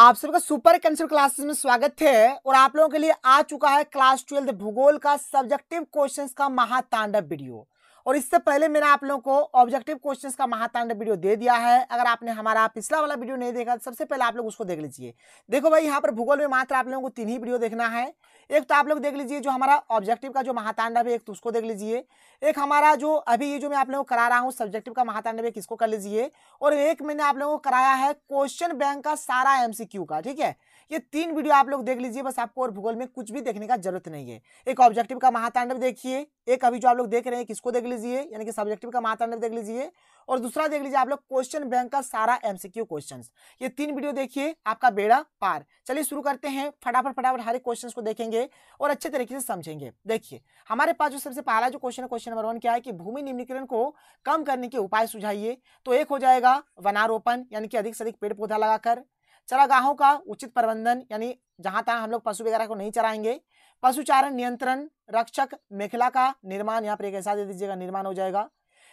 आप सबका super cancer classes में स्वागत है और आप लोगों के लिए आ चुका है क्लास ट्वेल्थ भूगोल का सब्जेक्टिव क्वेश्चंस का महातांडव वीडियो और इससे पहले मैंने आप लोगों को ऑब्जेक्टिव क्वेश्चंस का महातांड वीडियो दे दिया है अगर आपने हमारा पिछला वाला वीडियो नहीं देखा तो सबसे पहले आप लोग उसको देख लीजिए देखो भाई यहाँ पर भूगोल में मात्र आप लोगों को तीन ही वीडियो देखना है एक तो आप लोग देख लीजिए जो हमारा ऑब्जेक्टिव का जो महातांड है एक तो उसको देख लीजिए एक हमारा जो अभी ये जो मैं आप लोगों को करा रहा हूँ सब्जेक्टिव का महातांडव है किसको कर लीजिए और एक मैंने आप लोगों को कराया है क्वेश्चन बैंक का सारा एम का ठीक है ये तीन वीडियो आप लोग देख लीजिए बस आपको और भूगोल में कुछ भी देखने का जरूरत नहीं है एक ऑब्जेक्टिव का महातांड देखिए एक अभी जो आप लोग देख रहे हैं किसको देख लीजिए लीजिए यानी कि सब्जेक्टिव का मात्रांडक देख लीजिए और दूसरा देख लीजिए आप लोग क्वेश्चन बैंक का सारा एमसीक्यू क्वेश्चंस ये तीन वीडियो देखिए आपका बेड़ा पार चलिए शुरू करते हैं फटाफट फटाफट हर एक क्वेश्चन को देखेंगे और अच्छे तरीके से समझेंगे देखिए हमारे पास जो सबसे पहला जो क्वेश्चन है क्वेश्चन नंबर वन क्या है कि भूमि निम्नीकरण को कम करने के उपाय सुझाइए तो एक हो जाएगा वनारोपण यानी कि अधिक से अधिक पेड़ पौधा लगाकर चरागाहों का उचित प्रबंधन यानी जहां तहां हम लोग पशु वगैरह को नहीं चराएंगे पशुचारण नियंत्रण रक्षक मेखला का निर्माण यहाँ पर एक ऐसा दे दीजिएगा निर्माण हो जाएगा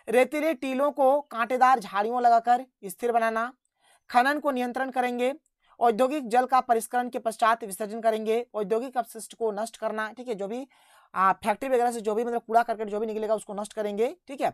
रेतीले टीलों को कांटेदार झाड़ियों लगाकर स्थिर बनाना खनन को नियंत्रण करेंगे औद्योगिक जल का परिष्करण के पश्चात विसर्जन करेंगे औद्योगिक अपशिष्ट को नष्ट करना ठीक है जो भी फैक्ट्री वगैरह से जो भी मतलब कूड़ा करके जो भी निकलेगा उसको नष्ट करेंगे ठीक है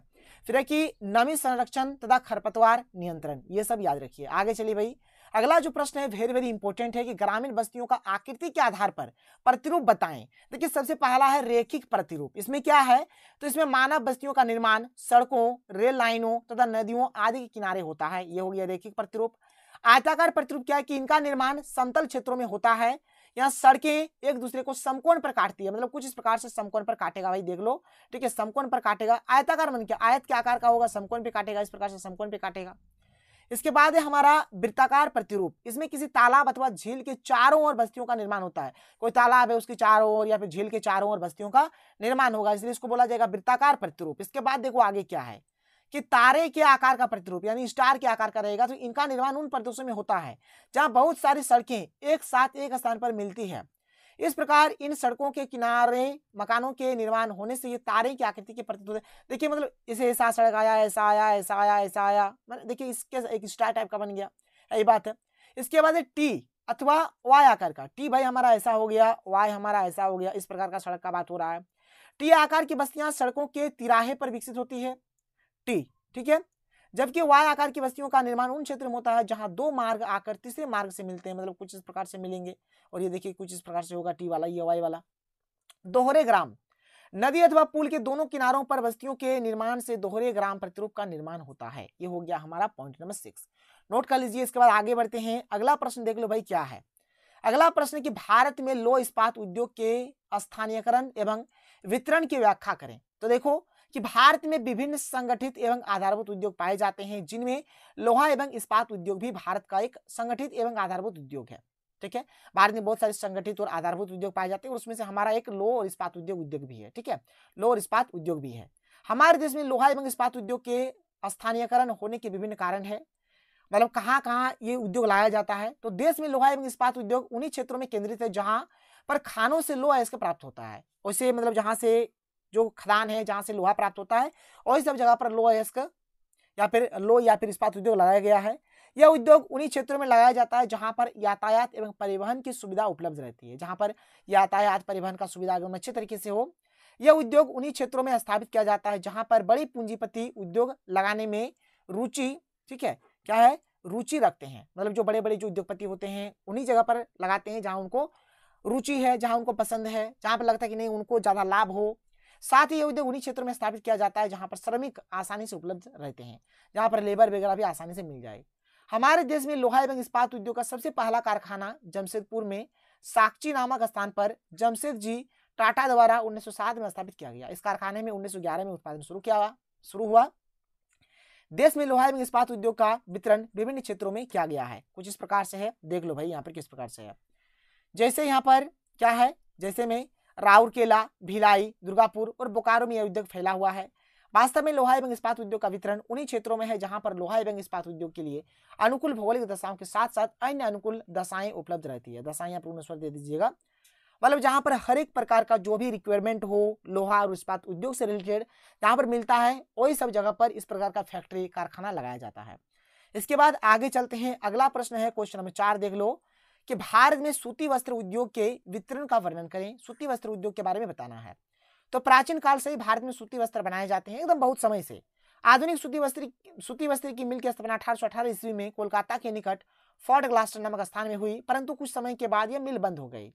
फिर है कि नमी संरक्षण तथा खरपतवार नियंत्रण ये सब याद रखिए आगे चलिए भाई अगला जो प्रश्न है वेरी वेरी इंपॉर्टेंट है कि ग्रामीण बस्तियों का आकृति के आधार पर प्रतिरूप बताएं देखिए सबसे पहला है रेखिक प्रतिरूप इसमें क्या है तो इसमें मानव बस्तियों का निर्माण सड़कों रेल लाइनों तथा नदियों आदि के किनारे होता है ये हो गया रेखिक प्रतिरूप आयताकार प्रतिरूप क्या है कि इनका निर्माण समतल क्षेत्रों में होता है यहाँ सड़कें एक दूसरे को समकोण पर काटती है मतलब कुछ इस प्रकार से समकोण पर काटेगा भाई देख लो ठीक है समकोण पर काटेगा आयताकार मन क्या आयत के आकार का होगा समकोण पे काटेगा इस प्रकार से समकोण पे काटेगा इसके बाद है हमारा वृत्ताकार प्रतिरूप इसमें किसी तालाब अथवा झील के चारों ओर बस्तियों का निर्माण होता है कोई तालाब है उसके चारों ओर या फिर झील के चारों ओर बस्तियों का निर्माण होगा इसलिए इसको बोला जाएगा वृत्ताकार प्रतिरूप इसके बाद देखो आगे क्या है कि तारे के आकार का प्रतिरूप यानी स्टार के आकार का रहेगा तो इनका निर्माण उन प्रदेशों में होता है जहां बहुत सारी सड़कें एक साथ एक स्थान पर मिलती है इस प्रकार इन सड़कों के किनारे मकानों के निर्माण होने से ये तारे की आकृति के प्रतीत होते देखिए मतलब इसे ऐसा सड़क आया ऐसा आया ऐसा आया ऐसा आया मतलब देखिए इसके एक स्टार टाइप का बन गया यही बात है इसके बाद टी अथवा वाई आकार का टी भाई हमारा ऐसा हो गया वाई हमारा ऐसा हो गया इस प्रकार का सड़क का बात हो रहा है टी आकार की बस्तियां सड़कों के तिराहे पर विकसित होती है टी ठीक है जबकि वाय आकार की बस्तियों का निर्माण उन क्षेत्र में होता है जहां दो मार्ग आकर तीसरे मार्ग से मिलते हैं मतलब कुछ इस प्रकार से मिलेंगे और ये देखिए कुछ इस प्रकार से होगा टी वाला ये वाई वाला दोहरे ग्राम नदी अथवा पुल के दोनों किनारों पर बस्तियों के निर्माण से दोहरे ग्राम प्रतिरूप का निर्माण होता है ये हो गया हमारा पॉइंट नंबर सिक्स नोट कर लीजिए इसके बाद आगे बढ़ते हैं अगला प्रश्न देख लो भाई क्या है अगला प्रश्न कि भारत में लो इस्पात उद्योग के स्थानीयकरण एवं वितरण की व्याख्या करें तो देखो कि भारत में विभिन्न संगठित एवं आधारभूत उद्योग पाए जाते हैं जिनमें लोहा एवं इस्पात उद्योग भी भारत का एक संगठित एवं आधारभूत उद्योग है ठीक है भारत में बहुत सारे संगठित और आधारभूत उद्योग पाए जाते हैं और उसमें से हमारा एक लोह और इस्पात उद्योग उद्योग भी है ठीक है लोह और इस्पात उद्योग भी है हमारे देश में लोहा एवं इस्पात उद्योग के स्थानीयकरण होने के विभिन्न कारण है मतलब कहाँ कहाँ ये उद्योग लाया जाता है तो देश में लोहा एवं इस्पात उद्योग उन्हीं क्षेत्रों में केंद्रित है जहाँ पर खानों से लोहा अयस्क प्राप्त होता है उसे मतलब जहाँ से जो खदान है जहाँ से लोहा प्राप्त होता है और इस सब जगह पर लो अयस्क या फिर लो या फिर इस्पात उद्योग लगाया गया है यह उद्योग उन्हीं क्षेत्रों में लगाया जाता है जहाँ पर यातायात एवं परिवहन की सुविधा उपलब्ध रहती है जहाँ पर यातायात परिवहन का सुविधा एवं अच्छे तरीके से हो यह उद्योग उन्हीं क्षेत्रों में स्थापित किया जाता है जहाँ पर बड़ी पूंजीपति उद्योग लगाने में रुचि ठीक है क्या है रुचि रखते हैं मतलब जो बड़े बड़े जो उद्योगपति होते हैं उन्हीं जगह पर लगाते हैं जहाँ उनको रुचि है जहाँ उनको पसंद है जहाँ पर लगता है कि नहीं उनको ज़्यादा लाभ हो साथ ही उद्योग उन्हीं क्षेत्रों में स्थापित किया जाता है जहां पर श्रमिक आसानी से उपलब्ध रहते हैं जहां पर लेबर वगैरह भी आसानी से मिल जाए हमारे देश में लोहा एवं इस्पात उद्योग का सबसे पहला कारखाना जमशेदपुर में साक्षी नामक स्थान पर जमशेद जी टाटा द्वारा 1907 में स्थापित किया गया इस कारखाने में 1911 में उत्पादन शुरू किया हुआ शुरू हुआ देश में लोहा एवं इस्पात उद्योग का वितरण विभिन्न क्षेत्रों में किया गया है कुछ इस प्रकार से है देख लो भाई यहाँ पर किस प्रकार से है जैसे यहाँ पर क्या है जैसे में राउरकेला भिलाई दुर्गापुर और बोकारो में यह उद्योग फैला हुआ है वास्तव में लोहा एवं इस्पात उद्योग का वितरण उन्हीं क्षेत्रों में है जहां पर लोहा एवं इस्पात उद्योग के लिए अनुकूल भौगोलिक दशाओं के साथ साथ अन्य अनुकूल दशाएं उपलब्ध रहती है दशाएं आप स्वर दे दीजिएगा मतलब जहां पर हर एक प्रकार का जो भी रिक्वायरमेंट हो लोहा और इस्पात उद्योग से रिलेटेड जहां पर मिलता है वही सब जगह पर इस प्रकार का फैक्ट्री कारखाना लगाया जाता है इसके बाद आगे चलते हैं अगला प्रश्न है क्वेश्चन नंबर चार देख लो कि भारत में सूती वस्त्र उद्योग के वितरण का वर्णन करें सूती वस्त्र उद्योग के बारे में बताना है तो प्राचीन काल से ही भारत में सूती वस्त्र बनाए जाते हैं एकदम बहुत समय से आधुनिक सूती वस्त्र सूती वस्त्र की मिल की स्थापना अठारह ईस्वी में कोलकाता के निकट फोर्ट ग्लास्टर नामक स्थान में हुई परंतु कुछ समय के बाद यह मिल बंद हो गई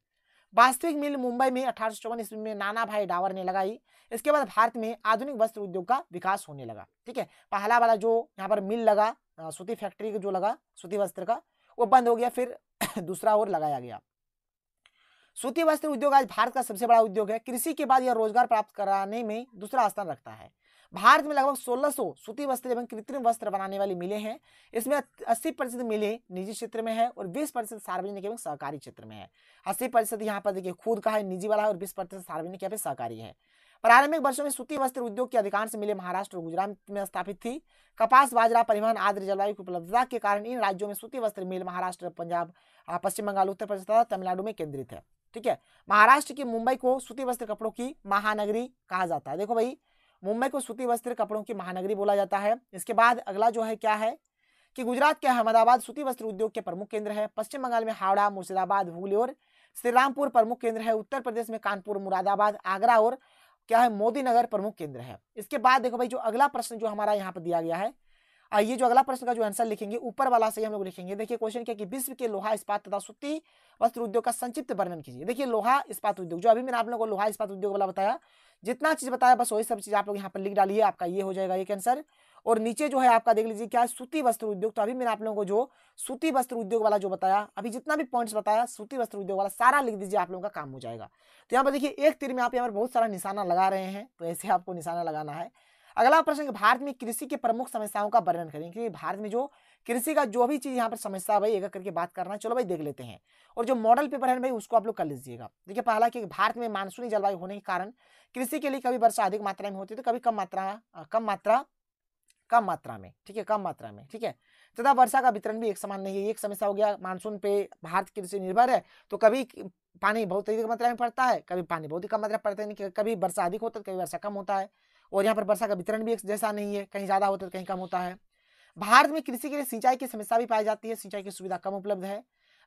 वास्तविक मिल मुंबई में अठारह ईस्वी में नाना भाई डावर ने लगाई इसके बाद भारत में आधुनिक वस्त्र उद्योग का विकास होने लगा ठीक है पहला वाला जो यहाँ पर मिल लगा सूती फैक्ट्री जो लगा सूती वस्त्र का वो बंद हो गया फिर दूसरा और लगाया गया सूती वस्त्र उद्योग आज भारत का सबसे बड़ा उद्योग है कृषि के बाद यह रोजगार प्राप्त कराने में दूसरा स्थान रखता है भारत में लगभग 1600 सूती वस्त्र एवं कृत्रिम वस्त्र बनाने वाली मिलें हैं इसमें 80 प्रतिशत मिले निजी क्षेत्र में है और 20 प्रतिशत सार्वजनिक एवं सहकारी क्षेत्र में है 80 प्रतिशत यहाँ पर देखिए खुद का है निजी वाला है और 20 प्रतिशत सार्वजनिक सहकारी है प्रारंभिक वर्षों में सूती वस्त्र उद्योग के अधिकांश मिले महाराष्ट्र और गुजरात में स्थापित थी कपास बाजरा परिवहन आदि जलवायु की उपलब्धता के कारण इन राज्यों में सूती वस्त्र मिल महाराष्ट्र पंजाब पश्चिम बंगाल उत्तर प्रदेश तथा तमिलनाडु में केंद्रित है ठीक है महाराष्ट्र की मुंबई को सूती वस्त्र कपड़ों की महानगरी कहा जाता है देखो भाई मुंबई को सूती वस्त्र कपड़ों की महानगरी बोला जाता है इसके बाद अगला जो है क्या है कि गुजरात के अहमदाबाद सूती वस्त्र उद्योग के प्रमुख केंद्र है पश्चिम बंगाल में हावड़ा मुर्शिदाबाद हुगली और श्रीरामपुर प्रमुख केंद्र है उत्तर प्रदेश में कानपुर मुरादाबाद आगरा और क्या है मोदी नगर प्रमुख केंद्र है इसके बाद देखो भाई जो अगला प्रश्न जो हमारा यहाँ पर दिया गया है आइए जो अगला प्रश्न का जो आंसर लिखेंगे ऊपर वाला से हम लोग लिखेंगे देखिए क्वेश्चन क्या कि विश्व के लोहा इस्पात तथा सूती वस्त्र उद्योग का संक्षिप्त वर्णन कीजिए देखिए लोहा इस्पात उद्योग जो अभी मैंने आप लोगों को लोहा इस्पात उद्योग वाला बताया जितना चीज बताया बस वही सब चीज आप लोग यहाँ पर लिख डालिए आपका ये हो जाएगा ये आंसर और नीचे जो है आपका देख लीजिए क्या सूती वस्त्र उद्योग तो अभी मैंने आप लोगों को जो सूती वस्त्र उद्योग वाला जो बताया अभी जितना भी पॉइंट्स बताया सूती वस्त्र उद्योग वाला सारा लिख दीजिए आप लोगों का काम हो जाएगा तो यहाँ पर देखिए एक तीर में आप यहाँ पर बहुत सारा निशाना लगा रहे हैं तो ऐसे आपको निशाना लगाना है अगला प्रश्न भारत में कृषि की प्रमुख समस्याओं का वर्णन करें क्योंकि भारत में जो कृषि का जो भी चीज़ यहाँ पर समस्या भाई एक करके बात करना चलो भाई देख लेते हैं और जो मॉडल पेपर है भाई उसको आप लोग कर लीजिएगा देखिए पहला कि भारत में मानसूनी जलवायु होने के कारण कृषि के लिए कभी वर्षा अधिक मात्रा में होती है तो कभी कम मात्रा कम मात्रा कम मात्रा में ठीक है कम मात्रा में ठीक है तथा वर्षा का वितरण भी एक समान नहीं है एक समस्या हो गया मानसून पे भारत कृषि निर्भर है तो कभी पानी बहुत अधिक मात्रा में पड़ता है कभी पानी बहुत ही कम मात्रा में पड़ता है कभी वर्षा अधिक होता है कभी वर्षा कम होता है और यहाँ पर वर्षा का वितरण भी एक जैसा नहीं है कहीं ज़्यादा होता है तो कहीं कम होता है भारत में कृषि के लिए सिंचाई की समस्या भी पाई जाती है सिंचाई की सुविधा कम उपलब्ध है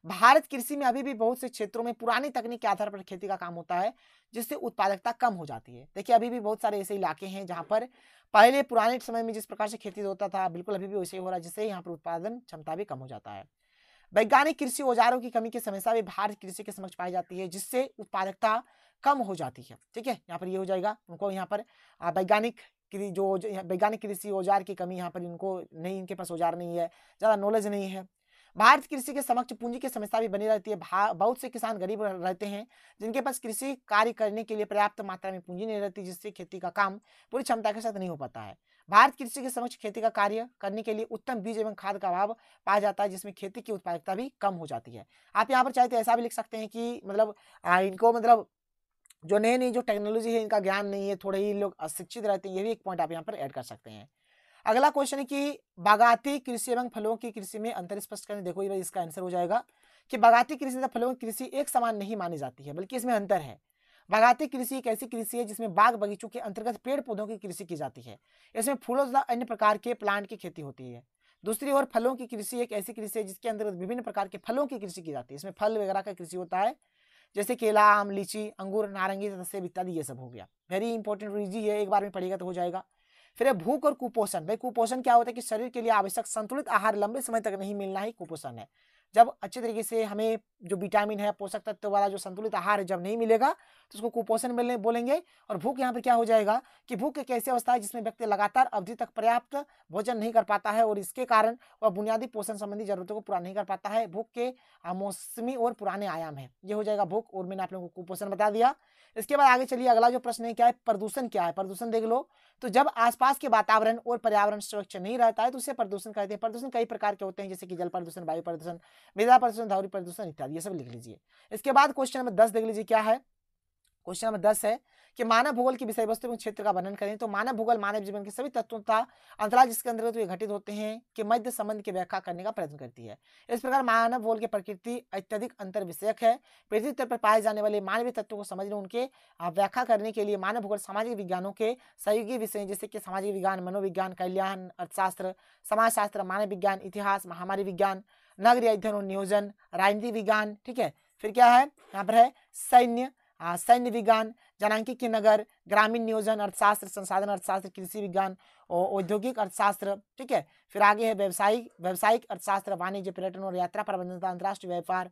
भारत कृषि में अभी भी बहुत से क्षेत्रों में पुरानी तकनीक के आधार पर खेती का काम होता है जिससे उत्पादकता कम हो जाती है देखिए अभी भी बहुत सारे ऐसे इलाके हैं जहां पर पहले पुराने समय में जिस प्रकार से खेती होता था बिल्कुल अभी भी वैसे ही हो रहा है जिससे यहाँ पर उत्पादन क्षमता भी कम हो जाता है वैज्ञानिक कृषि औजारों की कमी की समस्या भी भारत कृषि के समक्ष पाई जाती है जिससे उत्पादकता कम हो जाती है ठीक है यहाँ पर ये यह हो जाएगा उनको यहाँ पर वैज्ञानिक जो वैज्ञानिक कृषि औजार की कमी यहाँ पर इनको नहीं इनके पास औजार नहीं है ज़्यादा नॉलेज नहीं है भारत कृषि के समक्ष पूंजी की समस्या भी बनी रहती है बहुत से किसान गरीब रहते हैं जिनके पास कृषि कार्य करने के लिए पर्याप्त मात्रा में पूंजी नहीं रहती जिससे खेती का काम पूरी क्षमता के साथ नहीं हो पाता है भारत कृषि के समक्ष खेती का कार्य करने के लिए उत्तम बीज एवं खाद का अभाव पाया जाता है जिसमें खेती की उत्पादकता भी कम हो जाती है आप यहाँ पर चाहे तो ऐसा भी लिख सकते हैं कि मतलब इनको मतलब जो नए नई जो टेक्नोलॉजी है इनका ज्ञान नहीं है थोड़े ही लोग अशिक्षित रहते हैं ये भी एक पॉइंट आप यहाँ पर ऐड कर सकते हैं अगला क्वेश्चन है कि बागाती कृषि एवं फलों की कृषि में अंतर स्पष्ट करने देखो ये इसका आंसर हो जाएगा कि बागाती कृषि तथा फलों की कृषि एक समान नहीं मानी जाती है बल्कि इसमें अंतर है बागाती कृषि एक ऐसी कृषि है जिसमें बाग बगीचों के अंतर्गत पेड़ पौधों की कृषि की जाती है इसमें फूलों तथा अन्य प्रकार के प्लांट की खेती होती है दूसरी ओर फलों की कृषि एक ऐसी कृषि है जिसके अंतर्गत विभिन्न प्रकार के फलों की कृषि की जाती है इसमें फल वगैरह का कृषि होता है जैसे केला आम लीची अंगूर नारंगी तथा सेब इत्यादि ये सब हो गया वेरी इंपॉर्टेंट रीजी है एक बार में पढ़ेगा तो हो जाएगा फिर है भूख और कुपोषण भाई कुपोषण क्या होता है कि शरीर के लिए आवश्यक संतुलित आहार लंबे समय तक नहीं मिलना ही कुपोषण है जब अच्छे तरीके से हमें जो विटामिन है पोषक तत्व वाला जो संतुलित आहार है जब नहीं मिलेगा तो उसको कुपोषण मिलने बोलेंगे और भूख यहाँ पर क्या हो जाएगा कि भूख एक ऐसी अवस्था है जिसमें व्यक्ति लगातार अवधि तक पर्याप्त भोजन नहीं कर पाता है और इसके कारण वह बुनियादी पोषण संबंधी जरूरतों को पूरा नहीं कर पाता है भूख के मौसमी और पुराने आयाम है ये हो जाएगा भूख और मैंने आप लोगों को कुपोषण बता दिया इसके बाद आगे चलिए अगला जो प्रश्न है क्या है प्रदूषण क्या है प्रदूषण देख लो तो जब आसपास के वातावरण और पर्यावरण स्वच्छ नहीं रहता है तो उसे प्रदूषण कहते हैं प्रदूषण कई प्रकार के होते हैं जैसे कि जल प्रदूषण वायु प्रदूषण मृदा प्रदूषण धावरी प्रदूषण इत्यादि ये सब लिख लीजिए इसके बाद क्वेश्चन नंबर दस देख लीजिए क्या है क्वेश्चन नंबर दस है कि मानव भूगोल की विषय वस्तु क्षेत्र का वर्णन करें तो मानव भूगोल मानव जीवन के सभी तत्वों तथा अंतराल जिसके अंतर्गत ये घटित होते हैं कि मध्य संबंध की व्याख्या करने का प्रयत्न करती है इस प्रकार मानव भूगोल की प्रकृति अत्यधिक अंतर विषयक है पृथ्वी स्तर पर पाए जाने वाले मानवीय तत्वों को समझने उनके व्याख्या करने के लिए मानव भूगोल सामाजिक विज्ञानों के सहयोगी विषय जैसे कि सामाजिक विज्ञान मनोविज्ञान कल्याण अर्थशास्त्र समाजशास्त्र मानव विज्ञान इतिहास महामारी विज्ञान नगरी अध्ययन और नियोजन राजनीति विज्ञान ठीक है फिर क्या है यहाँ पर है सैन्य सैन्य विज्ञान जनांकिक नगर ग्रामीण नियोजन अर्थशास्त्र संसाधन अर्थशास्त्र कृषि विज्ञान औद्योगिक अर्थशास्त्र ठीक है फिर आगे है व्यवसायिक व्यवसायिक अर्थशास्त्र वाणिज्य पर्यटन और यात्रा प्रबंधन अंतर्राष्ट्रीय व्यापार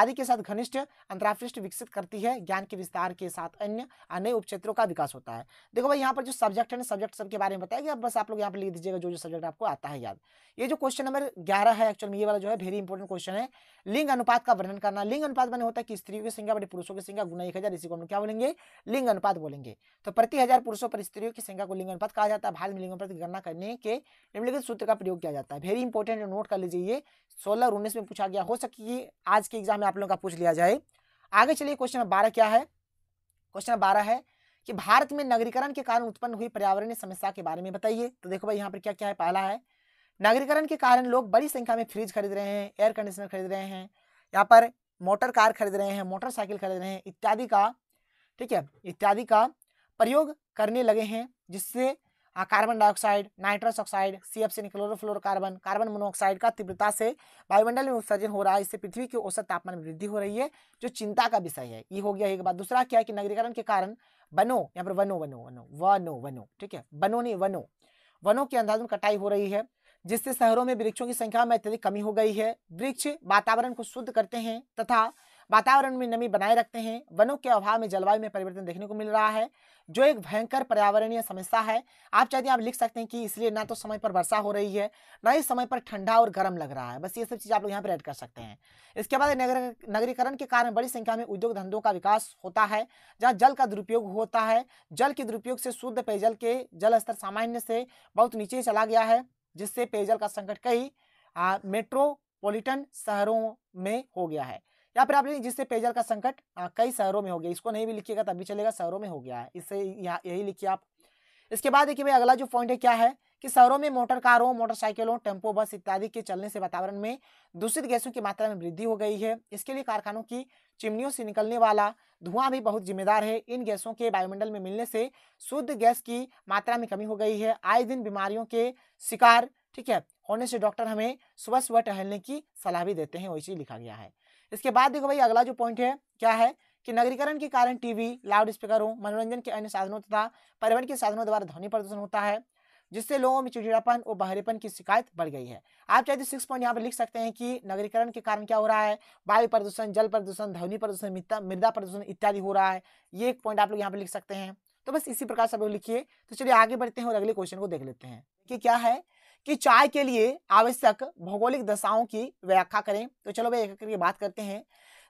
आदि के साथ घनिष्ठ अंतरापृष्ठ विकसित करती है ज्ञान के विस्तार के साथ अन्य अन्य उपक्षेत्रों का विकास होता है देखो भाई यहाँ पर जो सब्जेक्ट है ना सब्जेक्ट सबके बारे में बताया गया बस आप लोग यहाँ पर लिख दीजिएगा जो जो सब्जेक्ट आपको आता है याद ये जो क्वेश्चन नंबर ग्यारह है एक्चुअल ये वाला जो है वेरी इंपॉर्टेंट क्वेश्चन है लिंग अनुपात का वर्णन करना लिंग अनुपात मैंने होता है कि स्त्रियों की संख्या बड़ी पुरुषों की संख्या गुना एक हजार इसी को हम क्या बोलेंगे लिंग अनुपात बोलेंगे तो प्रति हजार पुरुषों पर स्त्रियों की संख्या को लिंग अनुपात कहा जाता है भारत में लिंग अनुपात की गणना करने के निम्नलिखित सूत्र का प्रयोग किया जाता है वेरी इंपॉर्टेंट नोट कर लीजिए सोलह और उन्नीस में पूछा गया हो सके आज के एग्जाम में आप लोगों का पूछ लिया जाए आगे चलिए क्वेश्चन नंबर बारह क्या है क्वेश्चन नंबर बारह है कि भारत में नगरीकरण के कारण उत्पन्न हुई पर्यावरणीय समस्या के बारे में बताइए तो देखो भाई यहाँ पर क्या क्या है पहला है नगरीकरण के कारण लोग बड़ी संख्या में फ्रिज खरीद रहे हैं एयर कंडीशनर खरीद रहे हैं यहाँ पर मोटर कार खरीद रहे हैं मोटरसाइकिल खरीद रहे हैं इत्यादि का ठीक है इत्यादि का प्रयोग करने लगे हैं जिससे हाँ, carbon dioxide nitrous oxide C F C chlorofluorocarbon carbon monoxide का तीव्रता से वायुमंडल में उत्सर्जन हो रहा है इससे पृथ्वी की औसत तापमान में वृद्धि हो रही है जो चिंता का विषय है ये हो गया एक बात दूसरा क्या है कि नगरीकरण के कारण वनो यहाँ पर वनो वनो वनो वनो वनो ठीक है वनो नहीं वनो वनों के अंदाज में कटाई हो रही है जिससे शहरों में वृक्षों की संख्या में अत्यधिक कमी हो गई है वृक्ष वातावरण को शुद्ध करते हैं तथा वातावरण में नमी बनाए रखते हैं वनों के अभाव में जलवायु में परिवर्तन देखने को मिल रहा है जो एक भयंकर पर्यावरणीय समस्या है आप चाहते तो हैं आप लिख सकते हैं कि इसलिए ना तो समय पर वर्षा हो रही है ना ही समय पर ठंडा और गर्म लग रहा है बस ये सब चीज़ आप लोग यहाँ पर ऐड कर सकते हैं इसके बाद नगर नगरीकरण के कारण बड़ी संख्या में उद्योग धंधों का विकास होता है जहाँ जल का दुरुपयोग होता है जल के दुरुपयोग से शुद्ध पेयजल के जल स्तर सामान्य से बहुत नीचे चला गया है जिससे पेयजल का संकट कई मेट्रोपोलिटन शहरों में हो गया है या फिर आप लिखेंगे जिससे पेयजल का संकट हाँ, कई शहरों में हो गया इसको नहीं भी लिखिएगा तभी चलेगा शहरों में हो गया है इससे यही लिखिए आप इसके बाद देखिए भाई अगला जो पॉइंट है क्या है कि शहरों में मोटर कारों मोटरसाइकिलों टेम्पो बस इत्यादि के चलने से वातावरण में दूषित गैसों की मात्रा में वृद्धि हो गई है इसके लिए कारखानों की चिमनियों से निकलने वाला धुआं भी बहुत जिम्मेदार है इन गैसों के वायुमंडल में मिलने से शुद्ध गैस की मात्रा में कमी हो गई है आए दिन बीमारियों के शिकार ठीक है होने से डॉक्टर हमें सुबह सुबह टहलने की सलाह भी देते हैं वही चीज लिखा गया है इसके बाद देखो भाई अगला जो पॉइंट है क्या है कि नगरीकरण के कारण टीवी लाउड स्पीकरों मनोरंजन के अन्य साधनों तथा परिवहन के साधनों द्वारा ध्वनि प्रदूषण होता है जिससे लोगों में चिड़चिड़ापन और बहरेपन की शिकायत बढ़ गई है आप चाहे तो सिक्स पॉइंट यहाँ पर लिख सकते हैं कि नगरीकरण के कारण क्या हो रहा है वायु प्रदूषण जल प्रदूषण ध्वनि प्रदूषण मृदा प्रदूषण इत्यादि हो रहा है ये एक पॉइंट आप लोग यहाँ पर लिख सकते हैं तो बस इसी प्रकार से आप लोग लिखिए तो चलिए आगे बढ़ते हैं और अगले क्वेश्चन को देख लेते हैं कि क्या है कि चाय के लिए आवश्यक भौगोलिक दशाओं की व्याख्या करें तो चलो भाई एक करके बात करते हैं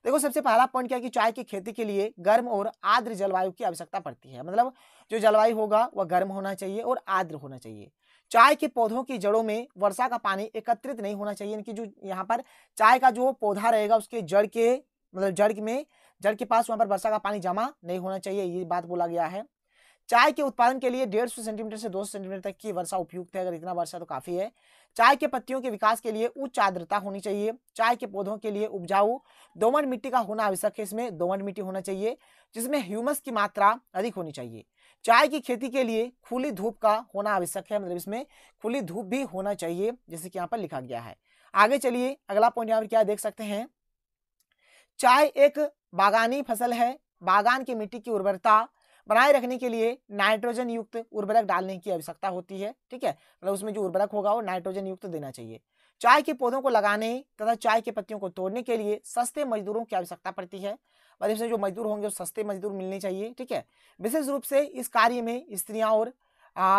देखो सबसे पहला पॉइंट क्या है कि चाय की खेती के लिए गर्म और आर्द्र जलवायु की आवश्यकता पड़ती है मतलब जो जलवायु होगा वह गर्म होना चाहिए और आर्द्र होना चाहिए चाय के पौधों की जड़ों में वर्षा का पानी एकत्रित नहीं होना चाहिए इनकी जो यहाँ पर चाय का जो पौधा रहेगा उसके जड़ के मतलब जड़ में जड़ के पास वहाँ पर वर्षा का पानी जमा नहीं होना चाहिए ये बात बोला गया है चाय के उत्पादन के लिए डेढ़ सौ सेंटीमीटर से दो सौ सेंटीमीटर तक की वर्षा उपयुक्त है अगर इतना वर्षा तो काफी है चाय के पत्तियों के विकास के लिए उच्च आद्रता होनी चाहिए चाय के पौधों के लिए उपजाऊ दोमन मिट्टी का होना आवश्यक है इसमें दोमन मिट्टी होना चाहिए जिसमें ह्यूमस की मात्रा अधिक होनी चाहिए चाय की खेती के लिए खुली धूप का होना आवश्यक है मतलब इसमें खुली धूप भी होना चाहिए जैसे कि यहाँ पर लिखा गया है आगे चलिए अगला पॉइंट यहाँ पर क्या देख सकते हैं चाय एक बागानी फसल है बागान की मिट्टी की उर्वरता बनाए रखने के लिए नाइट्रोजन युक्त उर्वरक डालने की आवश्यकता होती है ठीक है मतलब उसमें जो उर्वरक होगा वो नाइट्रोजन युक्त देना चाहिए चाय के पौधों को लगाने तथा चाय के पत्तियों को तोड़ने के लिए सस्ते मजदूरों की आवश्यकता पड़ती है मतलब इसमें जो मजदूर होंगे वो सस्ते मजदूर मिलने चाहिए ठीक है विशेष रूप से इस कार्य में स्त्रियाँ और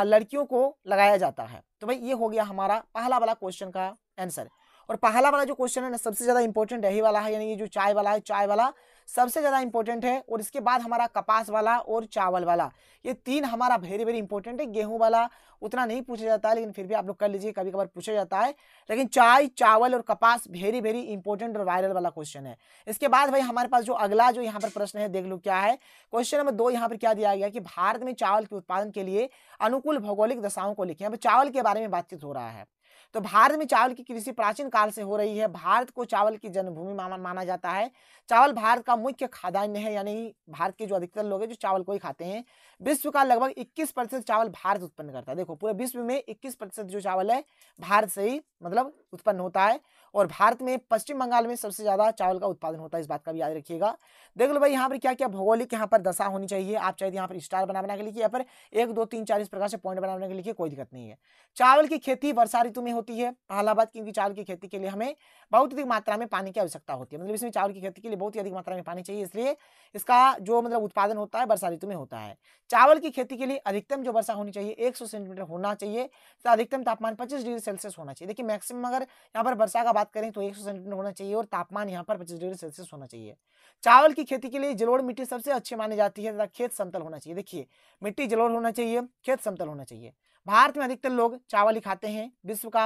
लड़कियों को लगाया जाता है तो भाई ये हो गया हमारा पहला वाला क्वेश्चन का आंसर और पहला वाला जो क्वेश्चन है ना सबसे ज़्यादा इंपॉर्टेंट यही वाला है यानी कि जो चाय वाला है चाय वाला सबसे ज़्यादा इंपॉर्टेंट है और इसके बाद हमारा कपास वाला और चावल वाला ये तीन हमारा वेरी वेरी इंपॉर्टेंट है गेहूं वाला उतना नहीं पूछा जाता है लेकिन फिर भी आप लोग कर लीजिए कभी कभार पूछा जाता है लेकिन चाय चावल और कपास वेरी वेरी इंपॉर्टेंट और वायरल वाला क्वेश्चन है इसके बाद भाई हमारे पास जो अगला जो यहाँ पर प्रश्न है देख लो क्या है क्वेश्चन नंबर दो यहाँ पर क्या दिया गया कि भारत में चावल के उत्पादन के लिए अनुकूल भौगोलिक दशाओं को लिखे यहाँ पर चावल के बारे में बातचीत हो रहा है तो भारत में चावल की कृषि प्राचीन काल से हो रही है भारत को चावल की जन्मभूमि माना जाता है चावल भारत का मुख्य खाद्यान्न है यानी भारत के जो अधिकतर लोग हैं जो चावल को ही खाते हैं विश्व का लगभग इक्कीस प्रतिशत चावल भारत उत्पन्न करता है देखो पूरे विश्व में इक्कीस प्रतिशत जो चावल है भारत से ही मतलब उत्पन्न होता है और भारत में पश्चिम बंगाल में सबसे ज़्यादा चावल का उत्पादन होता है इस बात का भी याद रखिएगा देख लो भाई यहाँ पर क्या क्या भौगोलिक यहाँ पर दशा होनी चाहिए आप चाहे यहाँ पर स्टार बना बना के लिखिए यहाँ पर एक दो तीन चार इस प्रकार से पॉइंट बना बना के लिखिए कोई दिक्कत नहीं है चावल की खेती वर्षा ऋतु में होती है इलाहाबाद क्योंकि चावल की खेती के लिए हमें बहुत अधिक मात्रा में पानी की आवश्यकता होती है मतलब इसमें चावल की खेती के लिए बहुत ही अधिक मात्रा में पानी चाहिए इसलिए इसका जो मतलब उत्पादन होता है वर्षा ऋतु में होता है चावल की खेती के लिए अधिकतम जो वर्षा होनी चाहिए एक सेंटीमीटर होना चाहिए तो अधिकतम तापमान पच्चीस डिग्री सेल्सियस होना चाहिए देखिए मैक्सिमम अगर यहाँ पर वर्षा का बात करें तो एक सौ होना चाहिए और तापमान यहाँ पर पच्चीस डिग्री सेल्सियस होना चाहिए चावल की खेती के लिए जलोड़ मिट्टी सबसे अच्छी मानी जाती है तथा खेत समतल होना चाहिए देखिए मिट्टी जलोड़ होना चाहिए खेत समतल होना चाहिए भारत में अधिकतर लोग चावल ही खाते हैं विश्व का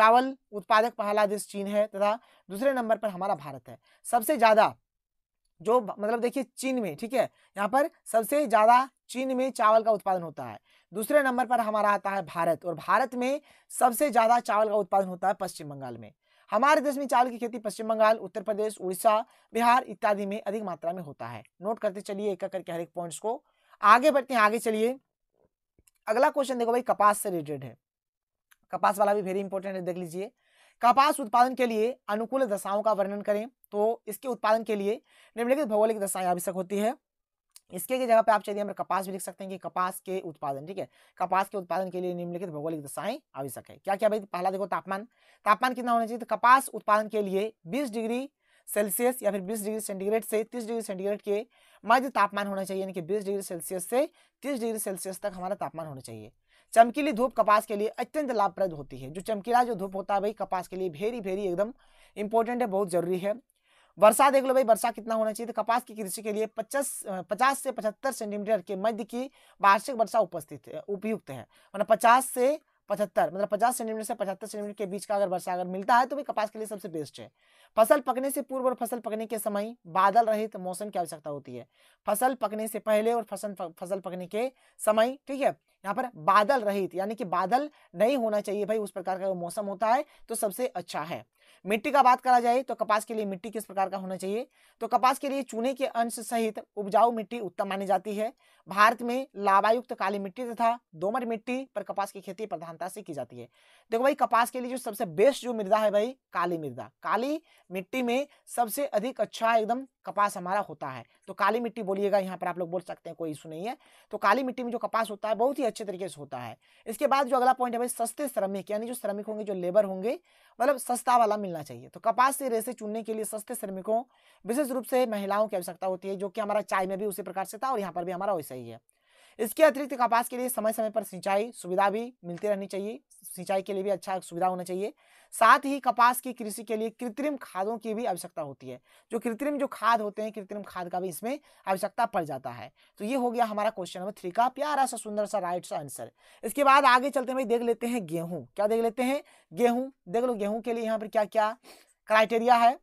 चावल उत्पादक पहला देश चीन है तथा दूसरे नंबर पर हमारा भारत है सबसे ज़्यादा जो मतलब देखिए चीन में ठीक है यहाँ पर सबसे ज़्यादा चीन में चावल का उत्पादन होता है दूसरे नंबर पर हमारा आता है भारत और भारत में सबसे ज़्यादा चावल का उत्पादन होता है पश्चिम बंगाल में हमारे देश में चावल की खेती पश्चिम बंगाल उत्तर प्रदेश उड़ीसा बिहार इत्यादि में अधिक मात्रा में होता है नोट करते चलिए एक करके हर एक पॉइंट्स को आगे बढ़ते हैं आगे चलिए अगला क्वेश्चन देखो भाई कपास से रिलेटेड है कपास वाला भी वेरी इंपॉर्टेंट है देख लीजिए कपास उत्पादन के लिए अनुकूल दशाओं का वर्णन करें तो इसके उत्पादन के लिए निम्नलिखित भौगोलिक दशाएं आवश्यक होती है इसके की जगह पे आप चाहिए हम कपास भी लिख सकते हैं कि कपास के उत्पादन ठीक है कपास के उत्पादन के लिए निम्नलिखित भौगोलिक दशाएं आवश्यक है क्या क्या भाई पहला देखो तापमान तापमान कितना होना चाहिए तो कपास उत्पादन के लिए बीस डिग्री सेल्सियस या फिर 20 डिग्री सेंटीग्रेड से 30 डिग्री सेंटीग्रेड के मध्य तापमान होना चाहिए यानी कि बीस डिग्री सेल्सियस से तीस डिग्री सेल्सियस तक हमारा तापमान होना चाहिए चमकीली धूप कपास के लिए अत्यंत लाभप्रद होती है जो चमकीला जो धूप होता है भाई कपास के लिए भेरी भेरी एकदम इंपॉर्टेंट है बहुत जरूरी है वर्षा देख लो भाई वर्षा कितना होना चाहिए तो कपास की कृषि के लिए पचास पचास से पचहत्तर सेंटीमीटर के मध्य की वार्षिक वर्षा उपस्थित उपयुक्त है मतलब पचास से पचहत्तर मतलब पचास सेंटीमीटर से पचहत्तर सेंटीमीटर के बीच का अगर वर्षा अगर मिलता है तो भाई कपास के लिए सबसे बेस्ट है फसल पकने से पूर्व और फसल पकने के समय बादल रहित तो मौसम की आवश्यकता होती है फसल पकने से पहले और फसल फसल पकने के समय ठीक है यहाँ पर बादल रहित यानी कि बादल नहीं होना चाहिए भाई उस प्रकार का मौसम होता है तो सबसे अच्छा है मिट्टी का बात करा जाए तो कपास के लिए मिट्टी किस प्रकार का होना चाहिए तो कपास के लिए चूने के अंश सहित उपजाऊ मिट्टी उत्तम मानी जाती है भारत में लाभायुक्त काली मिट्टी तथा दोमर मिट्टी पर कपास की खेती प्रधानता से की जाती है देखो भाई कपास के लिए जो सबसे बेस्ट जो मृदा है भाई काली मृदा काली मिट्टी में सबसे अधिक अच्छा एकदम कपास हमारा होता है तो काली मिट्टी बोलिएगा यहाँ पर आप लोग बोल सकते हैं कोई इशू नहीं है तो काली मिट्टी में जो कपास होता है बहुत ही अच्छे तरीके से होता है इसके बाद जो अगला पॉइंट है भाई सस्ते श्रमिक यानी जो श्रमिक होंगे जो लेबर होंगे मतलब सस्ता वाला मिलना चाहिए तो कपास से रेसे चुनने के लिए सस्ते श्रमिकों विशेष रूप से महिलाओं की आवश्यकता होती है जो कि हमारा चाय में भी उसी प्रकार से था और यहाँ पर भी हमारा वैसा ही है इसके अतिरिक्त कपास के लिए समय समय पर सिंचाई सुविधा भी मिलती रहनी चाहिए सिंचाई के लिए भी अच्छा सुविधा होना चाहिए साथ ही कपास की कृषि के लिए कृत्रिम खादों की भी आवश्यकता होती है जो कृत्रिम जो खाद होते हैं कृत्रिम खाद का भी इसमें आवश्यकता पड़ जाता है तो ये हो गया हमारा क्वेश्चन नंबर थ्री का प्यारा सा सुंदर सा राइट सा आंसर इसके बाद आगे चलते हैं देख लेते हैं गेहूं क्या देख लेते हैं गेहूं देख लो गेहूं के लिए यहाँ पर क्या क्या क्राइटेरिया है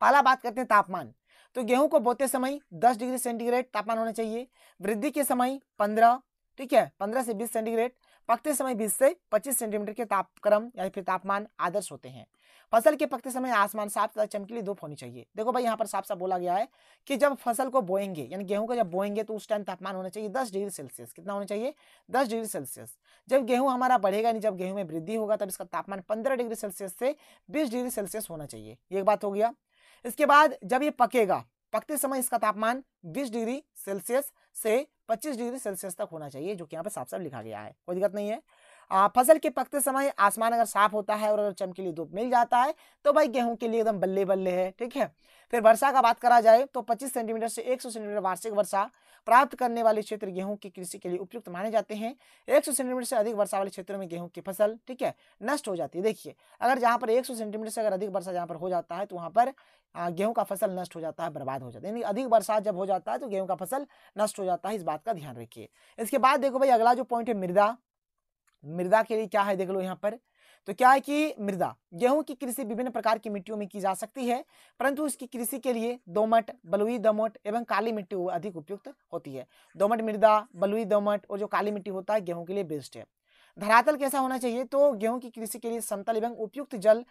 पहला बात करते हैं तापमान तो गेहूं को बोते समय 10 डिग्री सेंटीग्रेड तापमान होना चाहिए वृद्धि के समय 15 ठीक है 15 से 20 सेंटीग्रेड पकते समय 20 से 25 सेंटीमीटर के तापक्रम या फिर तापमान आदर्श होते हैं फसल के पकते समय आसमान साफ तथा चमकीली धूप होनी चाहिए देखो भाई यहाँ पर साफ साफ बोला गया है कि जब फसल को बोएंगे यानी गेहूं को जब बोएंगे तो उस टाइम तापमान होना चाहिए दस डिग्री सेल्सियस कितना होना चाहिए दस डिग्री सेल्सियस जब गेहूं हमारा बढ़ेगा नहीं जब गेहूं में वृद्धि होगा तब इसका तापमान पंद्रह डिग्री सेल्सियस से बीस डिग्री सेल्सियस होना चाहिए एक बात हो गया इसके बाद जब ये पकेगा पकते समय इसका तापमान 20 डिग्री सेल्सियस से 25 डिग्री सेल्सियस तक होना चाहिए जो कि यहाँ पे साफ साफ लिखा गया है कोई दिक्कत नहीं है फसल के पकते समय आसमान अगर साफ होता है और अगर चमकीली धूप मिल जाता है तो भाई गेहूं के लिए एकदम बल्ले बल्ले है ठीक है फिर वर्षा का बात करा जाए तो 25 सेंटीमीटर से 100 सेंटीमीटर वार्षिक वर्षा प्राप्त करने वाले क्षेत्र गेहूं की कृषि के लिए उपयुक्त माने जाते हैं 100 सेंटीमीटर से अधिक वर्षा वाले क्षेत्रों में गेहूं की फसल ठीक है नष्ट हो जाती है देखिए अगर जहां पर 100 सेंटीमीटर से अगर अधिक वर्षा जहां पर हो जाता है तो वहां पर गेहूं का फसल नष्ट हो जाता है बर्बाद हो जाता है यानी अधिक वर्षा जब हो जाता है तो गेहूं का फसल नष्ट हो जाता है इस बात का ध्यान रखिए इसके बाद देखो भाई अगला जो पॉइंट है मृदा मृदा के लिए क्या है देख लो यहाँ पर तो क्या है कि मृदा गेहूं की कृषि विभिन्न प्रकार की मिट्टियों में की जा सकती है परंतु इसकी कृषि के लिए दोमट बलुई दोमट एवं काली मिट्टी अधिक उपयुक्त होती है दोमट मृदा बलुई दोमट और जो काली मिट्टी होता है गेहूं के लिए बेस्ट है धरातल कैसा होना चाहिए तो गेहूं की कृषि के लिए समतल एवं उपयुक्त जल